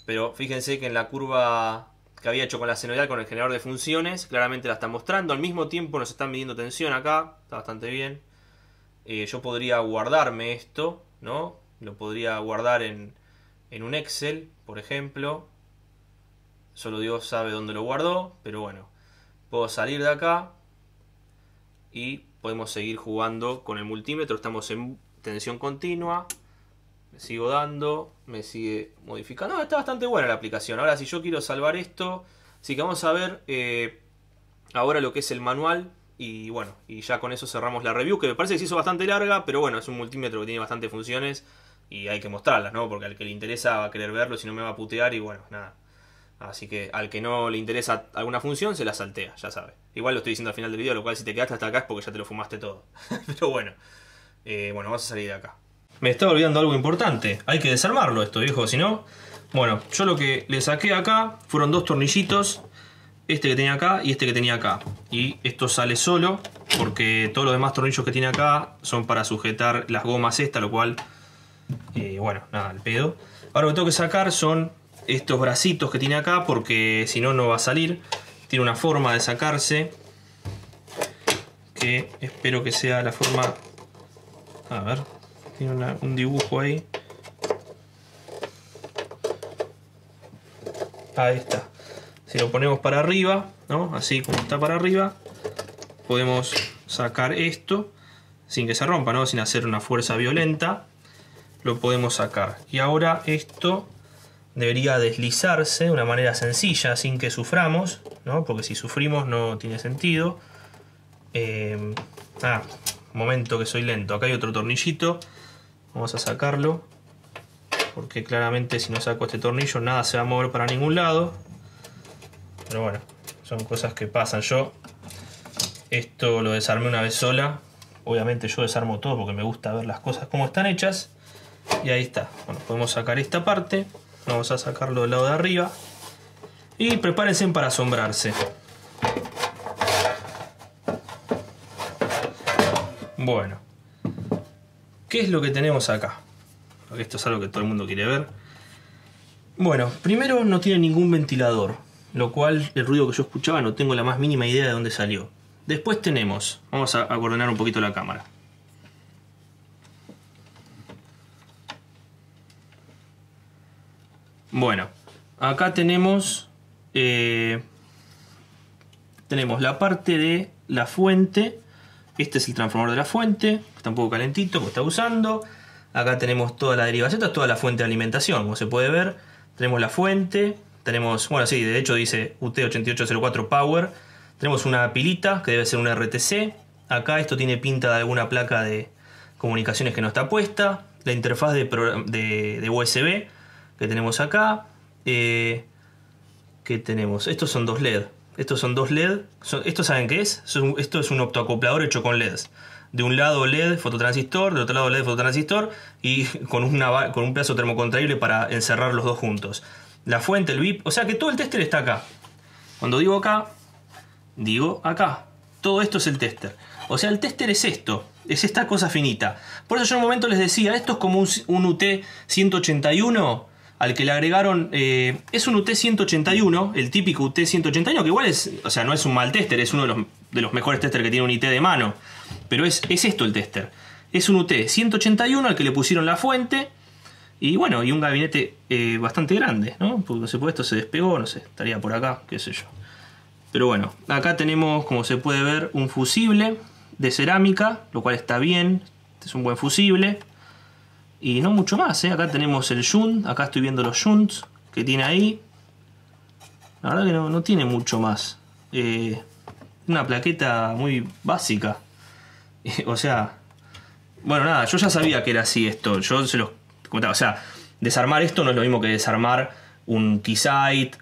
Pero fíjense que en la curva que había hecho con la senoidal, con el generador de funciones, claramente la están mostrando. Al mismo tiempo nos están midiendo tensión acá, está bastante bien. Eh, yo podría guardarme esto, ¿no? Lo podría guardar en, en un Excel, por ejemplo. Solo Dios sabe dónde lo guardó, pero bueno. Puedo salir de acá, y podemos seguir jugando con el multímetro. Estamos en tensión continua. Me sigo dando, me sigue modificando. está bastante buena la aplicación. Ahora, si yo quiero salvar esto, así que vamos a ver eh, ahora lo que es el manual. Y bueno, y ya con eso cerramos la review, que me parece que se hizo bastante larga, pero bueno, es un multímetro que tiene bastantes funciones y hay que mostrarlas, ¿no? Porque al que le interesa va a querer verlo, si no me va a putear y bueno, nada. Así que al que no le interesa alguna función, se la saltea, ya sabe. Igual lo estoy diciendo al final del video, lo cual si te quedaste hasta acá es porque ya te lo fumaste todo. Pero bueno, eh, bueno, vas a salir de acá. Me estaba olvidando algo importante. Hay que desarmarlo esto, viejo, si no... Bueno, yo lo que le saqué acá fueron dos tornillitos. Este que tenía acá y este que tenía acá. Y esto sale solo porque todos los demás tornillos que tiene acá son para sujetar las gomas esta, lo cual... Eh, bueno, nada, el pedo. Ahora lo que tengo que sacar son estos bracitos que tiene acá porque si no no va a salir. Tiene una forma de sacarse que espero que sea la forma... A ver, tiene un dibujo ahí. Ahí está. Si lo ponemos para arriba, ¿no? Así como está para arriba, podemos sacar esto sin que se rompa, ¿no? Sin hacer una fuerza violenta. Lo podemos sacar. Y ahora esto debería deslizarse de una manera sencilla, sin que suframos, Porque si sufrimos no tiene sentido. Em, ah, momento que soy lento. Acá hay otro tornillito. Vamos a sacarlo. Porque claramente si no saco este tornillo nada se va a mover para ningún lado. Pero bueno, son cosas que pasan. Yo esto lo desarmé una vez sola. Obviamente yo desarmo todo porque me gusta ver las cosas como están hechas. Y ahí está. Bueno, podemos sacar esta parte. Vamos a sacarlo del lado de arriba. Y prepárense para asombrarse. Bueno. ¿Qué es lo que tenemos acá? esto es algo que todo el mundo quiere ver. Bueno, primero no tiene ningún ventilador, lo cual el ruido que yo escuchaba no tengo la más mínima idea de dónde salió. Después tenemos, vamos a, a un poquito la cámara. Bueno, acá tenemos, eh, tenemos la parte de la fuente. Este es el transformador de la fuente, está un poco calentito, como está usando. Acá tenemos toda la derivación, toda la fuente de alimentación, como se puede ver. Tenemos la fuente, tenemos, bueno, sí, de hecho dice UT8804 Power. Tenemos una pilita que debe ser un RTC. Acá esto tiene pinta de alguna placa de comunicaciones que no está puesta. La interfaz de USB que tenemos acá. Eh, ¿Qué tenemos? Estos son dos LED. Estos son dos LED. ¿Estos saben qué es? esto es un optoacoplador hecho con LEDs. De un lado LED fototransistor, del otro lado LED fototransistor y con, una, con un plazo termocontraíble para encerrar los dos juntos. La fuente, el VIP, o sea que todo el tester está acá. Cuando digo acá, digo acá. Todo esto es el tester. O sea, el tester es esto, es esta cosa finita. Por eso yo en un momento les decía, esto es como un UT181 al que le agregaron. Eh, es un UT181, el típico UT181, que igual es. O sea, no es un mal tester, es uno de los, mejores testers que tiene un IT de mano. Pero es, esto el tester. Es un UT181 al que le pusieron la fuente. Y bueno, y un gabinete eh, bastante grande, ¿no? Porque puede, esto se despegó, no sé, estaría por acá, qué sé yo. Pero bueno, acá tenemos, como se puede ver, un fusible de cerámica, lo cual está bien, es un buen fusible. Y no mucho más, ¿eh? Acá tenemos el Junt, acá estoy viendo los Junts que tiene ahí. La verdad que no, tiene mucho más. Eh, una plaqueta muy básica. o sea, bueno, nada, yo ya sabía que era así esto. Yo se los comentaba. O sea, desarmar esto no es lo mismo que desarmar un t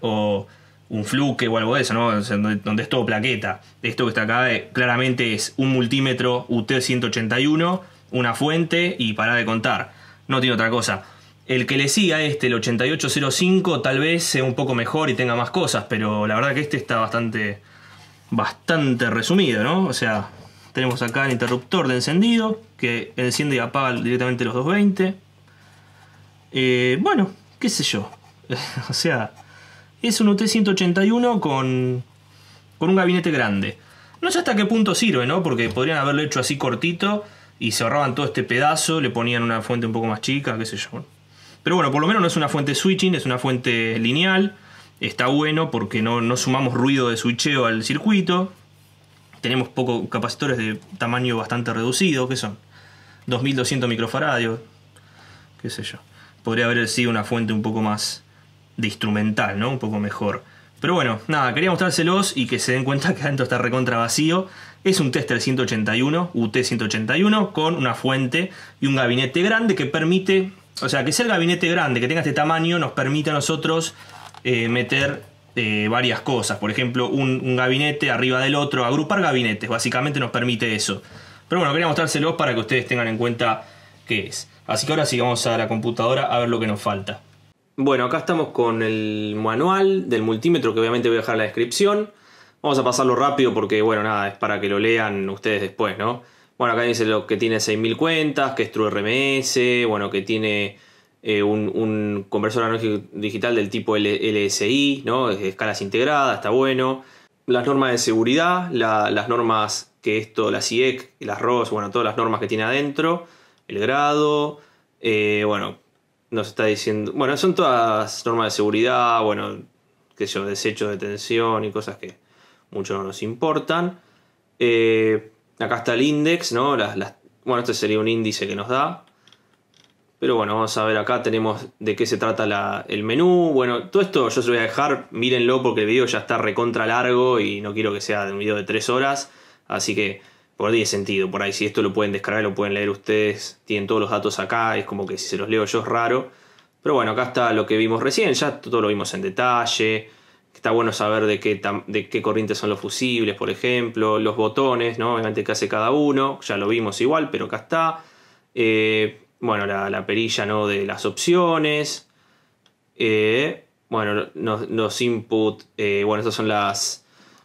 o un fluke o algo de eso, ¿no? donde, es todo plaqueta. Esto que está acá eh, claramente es un multímetro UT181, una fuente y para de contar no tiene otra cosa. El que le siga este, el 8805, tal vez sea un poco mejor y tenga más cosas, pero la verdad que este está bastante, bastante resumido, ¿no? O sea, tenemos acá el interruptor de encendido, que enciende y apaga directamente los 220. Eh, bueno, qué sé yo. o sea, es un UT-181 con, con un gabinete grande. No sé hasta qué punto sirve, ¿no? Porque podrían haberlo hecho así cortito y se ahorraban todo este pedazo, le ponían una fuente un poco más chica, qué sé yo. Pero bueno, por lo menos no es una fuente switching, es una fuente lineal. Está bueno porque no, sumamos ruido de switcheo al circuito. Tenemos pocos capacitores de tamaño bastante reducido, que son 2200 microfaradios, qué sé yo. Podría haber sido una fuente un poco más de instrumental, ¿no? Un poco mejor. Pero bueno, nada, quería mostrárselos y que se den cuenta que adentro está recontra vacío. Es un tester 181, UT181, con una fuente y un gabinete grande que permite, o sea, que sea el gabinete grande, que tenga este tamaño, nos permite a nosotros eh, meter eh, varias cosas. Por ejemplo, un, gabinete arriba del otro, agrupar gabinetes, básicamente nos permite eso. Pero bueno, quería mostrárselos para que ustedes tengan en cuenta qué es. Así que ahora sigamos a la computadora a ver lo que nos falta. Bueno, acá estamos con el manual del multímetro que obviamente voy a dejar en la descripción. Vamos a pasarlo rápido porque, bueno, nada, es para que lo lean ustedes después, ¿no? Bueno, acá dice lo que tiene 6.000 cuentas, que es TrueRMS, bueno, que tiene eh, un, conversor analógico digital del tipo LSI, ¿no? Escalas integradas, está bueno. Las normas de seguridad, las normas que esto, la IEC, e las ROS, bueno, todas las normas que tiene adentro, el grado, eh, bueno, nos está diciendo, bueno, son todas normas de seguridad, bueno, que yo, desecho de tensión y cosas que Muchos no nos importan. Eh, acá está el index, ¿no? bueno, este sería un índice que nos da. Pero bueno, vamos a ver acá, tenemos de qué se trata el menú. Bueno, todo esto yo se lo voy a dejar, mírenlo porque el video ya está recontra largo y no quiero que sea un video de 3 horas. Así que por ahí tiene sentido, por ahí si esto lo pueden descargar, lo pueden leer ustedes, tienen todos los datos acá, es como que si se los leo yo es raro. Pero bueno, acá está lo que vimos recién, ya todo lo vimos en detalle, Está bueno saber de qué, de qué corrientes son los fusibles, por ejemplo, los botones, ¿no? Obviamente qué hace cada uno, ya lo vimos igual, pero acá está. Eh, bueno, la, perilla de las opciones. Eh, bueno, los, los input, eh, bueno, esas son las...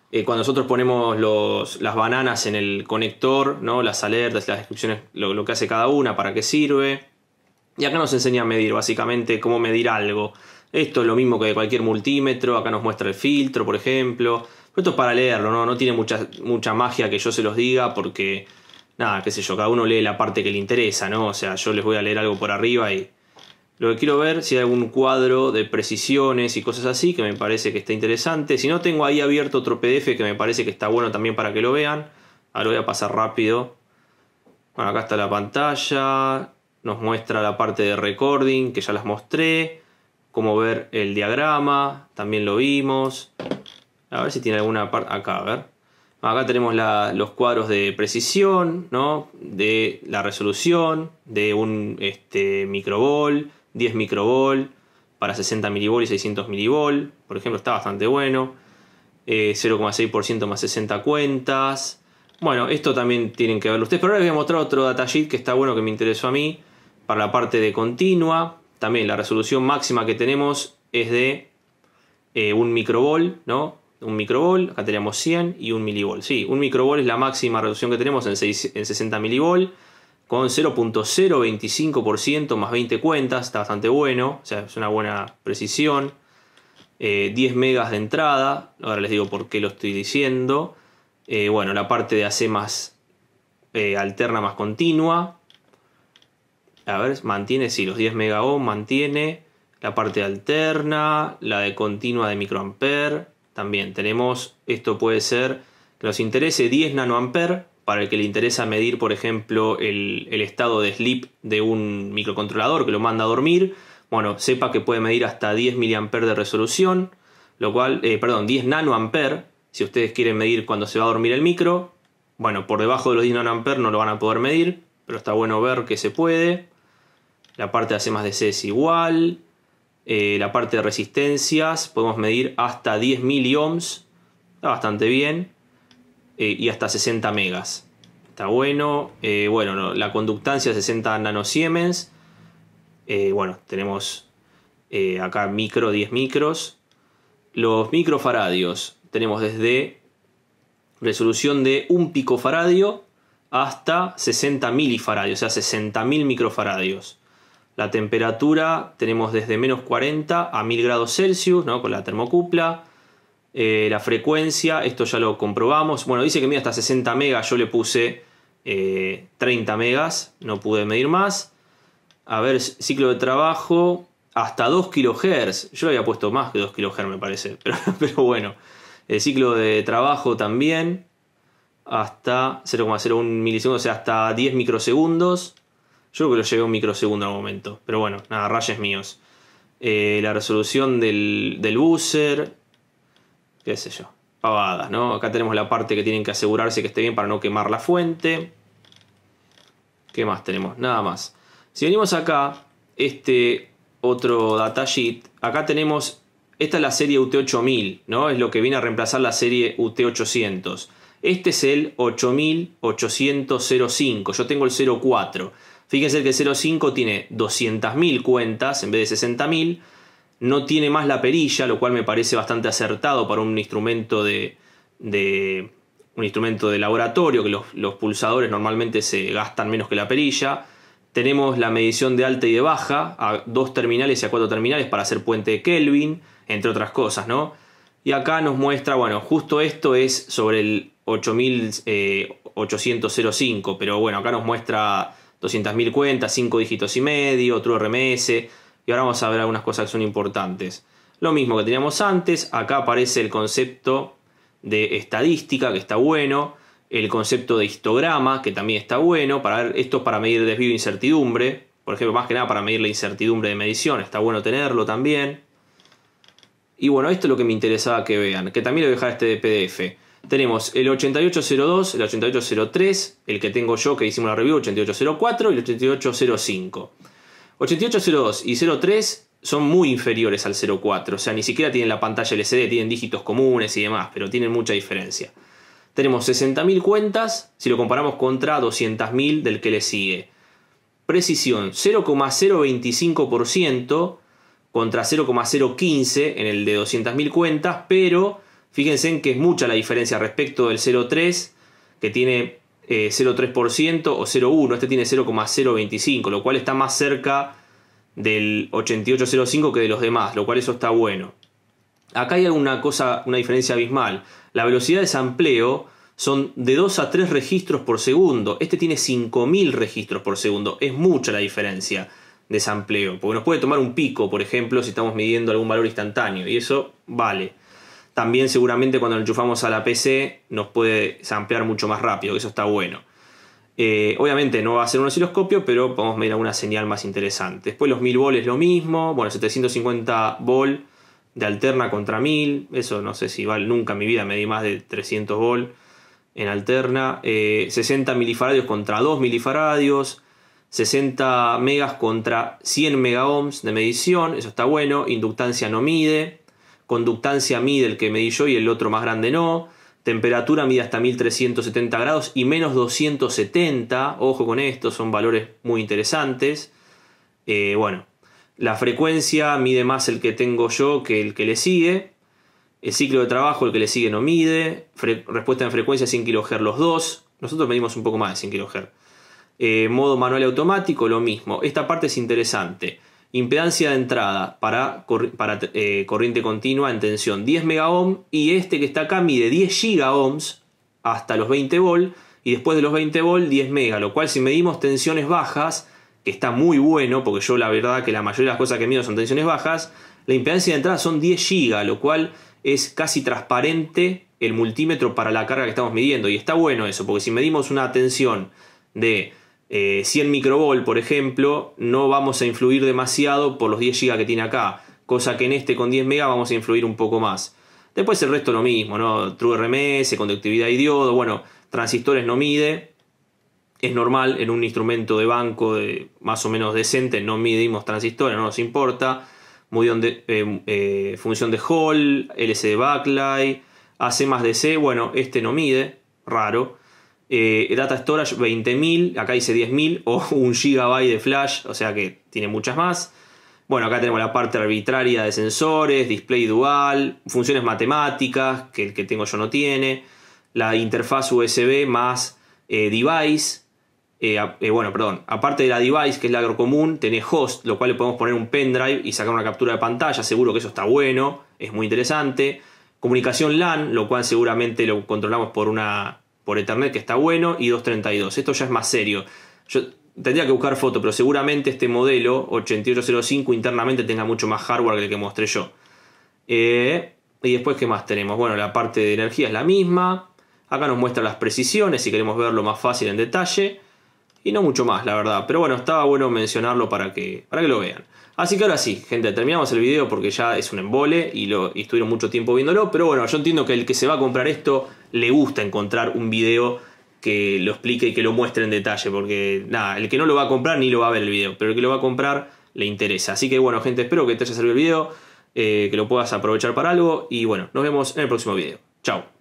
cuando nosotros ponemos las bananas en el conector, ¿no? las alertas, las descripciones, lo, lo que hace cada una, para qué sirve. Y acá nos enseña a medir, básicamente, cómo medir algo. Esto es lo mismo que de cualquier multímetro, acá nos muestra el filtro, por ejemplo. Pero esto es para leerlo, ¿no? No tiene mucha, mucha magia que yo se los diga porque, nada, qué sé yo, cada uno lee la parte que le interesa, ¿no? O sea, yo les voy a leer algo por arriba y lo que quiero ver si hay algún cuadro de precisiones y cosas así que me parece que está interesante. Si no, tengo ahí abierto otro PDF que me parece que está bueno también para que lo vean. Ahora voy a pasar rápido. Bueno, acá está la pantalla. Nos muestra la parte de recording que ya las mostré. Como ver el diagrama, también lo vimos. A ver si tiene alguna parte acá, a ver. Acá tenemos los cuadros de precisión, ¿no? de la resolución, de un este, microbol, 10 microbol, para 60 milivol y 600 milivol. por ejemplo, está bastante bueno. 0,6% eh, más 60 cuentas. Bueno, esto también tienen que verlo ustedes, pero ahora les voy a mostrar otro datasheet que está bueno que me interesó a mí, para la parte de continua también la resolución máxima que tenemos es de eh, un microvol, ¿no? Un microvol, acá tenemos 100 y un milivol. Sí, un microvol es la máxima resolución que tenemos en, 60 milivol con 0.025% más 20 cuentas, está bastante bueno, o sea, es una buena precisión. 10 eh, megas de entrada, ahora les digo por qué lo estoy diciendo. Eh, bueno, la parte de AC más alterna más continua, a ver, mantiene, sí, los 10 mega mantiene, la parte alterna, la de continua de microamper, también tenemos, esto puede ser que nos interese 10 nanoamper, para el que le interesa medir, por ejemplo, el, estado de sleep de un microcontrolador que lo manda a dormir, bueno, sepa que puede medir hasta 10 miliamper de resolución, lo cual, eh, perdón, 10 nanoamper, si ustedes quieren medir cuando se va a dormir el micro, bueno, por debajo de los 10 nanoamper no lo van a poder medir, pero está bueno ver que se puede la parte de AC más DC es igual, eh, la parte de resistencias podemos medir hasta 10.000 ohms, está bastante bien, eh, y hasta 60 megas, está bueno, eh, bueno, la conductancia 60 nanosiemens, bueno, tenemos acá micro 10 micros, los microfaradios, tenemos desde resolución de 1 picofaradio hasta 60 milifaradios, o sea, 60.000 microfaradios. La temperatura tenemos desde menos 40 a 1000 grados Celsius, Con la termocupla. Eh, la frecuencia, esto ya lo comprobamos. Bueno, dice que mide hasta 60 megas, yo le puse 30 eh, megas, no pude medir más. A ver, ciclo de trabajo, hasta 2 kHz. Yo le había puesto más que 2 kilohertz me parece, pero, pero bueno. El ciclo de trabajo también, hasta 0,01 milisegundos, o sea, hasta 10 microsegundos. Yo creo que lo llevé un microsegundo al momento. Pero bueno, nada, rayas míos. Eh, la resolución del, del buzzer. Qué sé yo. Pavadas, ¿no? Acá tenemos la parte que tienen que asegurarse que esté bien para no quemar la fuente. ¿Qué más tenemos? Nada más. Si venimos acá, este otro datasheet, acá tenemos, esta es la serie UT8000, ¿no? Es lo que viene a reemplazar la serie UT800. Este es el 8805, yo tengo el 04. Fíjense que 05 tiene 200.000 cuentas en vez de 60.000. No tiene más la perilla, lo cual me parece bastante acertado para un instrumento de, un instrumento de laboratorio, que los, pulsadores normalmente se gastan menos que la perilla. Tenemos la medición de alta y de baja a dos terminales y a cuatro terminales para hacer puente de Kelvin, entre otras cosas, ¿no? Y acá nos muestra, bueno, justo esto es sobre el 8805, eh, pero bueno, acá nos muestra 200.000 cuentas, 5 dígitos y medio, otro RMS. Y ahora vamos a ver algunas cosas que son importantes. Lo mismo que teníamos antes, acá aparece el concepto de estadística, que está bueno. El concepto de histograma, que también está bueno. Para esto es para medir desvío e incertidumbre. Por ejemplo, más que nada para medir la incertidumbre de medición. Está bueno tenerlo también. Y bueno, esto es lo que me interesaba que vean. Que también lo voy a dejar este de PDF. Tenemos el 8802, el 8803, el que tengo yo que hicimos la review, 8804 y el 8805. 8802 y 03 son muy inferiores al 04, o sea, ni siquiera tienen la pantalla LCD, tienen dígitos comunes y demás, pero tienen mucha diferencia. Tenemos 60.000 cuentas si lo comparamos contra 200.000 del que le sigue. Precisión 0,025% contra 0,015 en el de 200.000 cuentas, pero Fíjense en que es mucha la diferencia respecto del 0,3 que tiene 0,3% eh, o 0,1, este tiene 0,025, lo cual está más cerca del 88,05 que de los demás, lo cual eso está bueno. Acá hay una cosa, una diferencia abismal. La velocidad de sampleo son de 2 a 3 registros por segundo. Este tiene 5000 registros por segundo. Es mucha la diferencia de sampleo, porque nos puede tomar un pico, por ejemplo, si estamos midiendo algún valor instantáneo, y eso vale también seguramente cuando lo enchufamos a la PC nos puede ampliar mucho más rápido, que eso está bueno. Eh, obviamente no va a ser un osciloscopio, pero podemos medir alguna señal más interesante. Después los 1000 volt es lo mismo, bueno, 750 volt de alterna contra 1000, eso no sé si vale, nunca en mi vida medí más de 300 volt en alterna, 60 eh, milifaradios contra 2 milifaradios, 60 megas contra 100 megaohms de medición, eso está bueno, inductancia no mide, conductancia mide el que medí yo y el otro más grande no, temperatura mide hasta 1370 grados y menos 270, ojo con esto, son valores muy interesantes. Eh, bueno, la frecuencia mide más el que tengo yo que el que le sigue. El ciclo de trabajo, el que le sigue no mide. respuesta en frecuencia 100 kHz los dos. Nosotros medimos un poco más de 100 kHz. Eh, modo manual y automático, lo mismo. Esta parte es interesante. Impedancia de entrada para, eh, corriente continua en tensión 10 megaohm y este que está acá mide 10 gigaohms hasta los 20 volt y después de los 20 volt 10 mega, lo cual si medimos tensiones bajas, que está muy bueno, porque yo la verdad que la mayoría de las cosas que mido son tensiones bajas, la impedancia de entrada son 10 giga, lo cual es casi transparente el multímetro para la carga que estamos midiendo y está bueno eso, porque si medimos una tensión de 100 eh, microvolt, por ejemplo, no vamos a influir demasiado por los 10 GB que tiene acá, cosa que en este con 10 MB vamos a influir un poco más. Después el resto lo mismo, ¿no? True RMS, conductividad y diodo, bueno, transistores no mide. Es normal en un instrumento de banco más o menos decente, no midimos transistores, no nos importa. De, eh, eh, función de Hall, de backlight, AC más DC, bueno, este no mide, raro. Eh, data storage 20.000, acá dice 10.000 o un gigabyte de flash, o sea que tiene muchas más. Bueno, acá tenemos la parte arbitraria de sensores, display dual, funciones matemáticas, que el que tengo yo no tiene, la interfaz USB más eh, device. Eh, bueno, perdón, aparte de la device, que es la común, tiene host, lo cual le podemos poner un pendrive y sacar una captura de pantalla, seguro que eso está bueno, es muy interesante. Comunicación LAN, lo cual seguramente lo controlamos por una por Ethernet que está bueno y 232. Esto ya es más serio. Yo tendría que buscar foto, pero seguramente este modelo 8805 internamente tenga mucho más hardware que el que mostré yo. Eh, y después, ¿qué más tenemos? Bueno, la parte de energía es la misma. Acá nos muestra las precisiones si queremos verlo más fácil en detalle. Y no mucho más, la verdad. Pero bueno, estaba bueno mencionarlo para que, para que lo vean. Así que ahora sí, gente, terminamos el video porque ya es un embole y, lo, estuvieron mucho tiempo viéndolo. Pero bueno, yo entiendo que el que se va a comprar esto le gusta encontrar un video que lo explique y que lo muestre en detalle. Porque nada, el que no lo va a comprar ni lo va a ver el video, pero el que lo va a comprar le interesa. Así que bueno, gente, espero que te haya servido el video, eh, que lo puedas aprovechar para algo. Y bueno, nos vemos en el próximo video. Chao.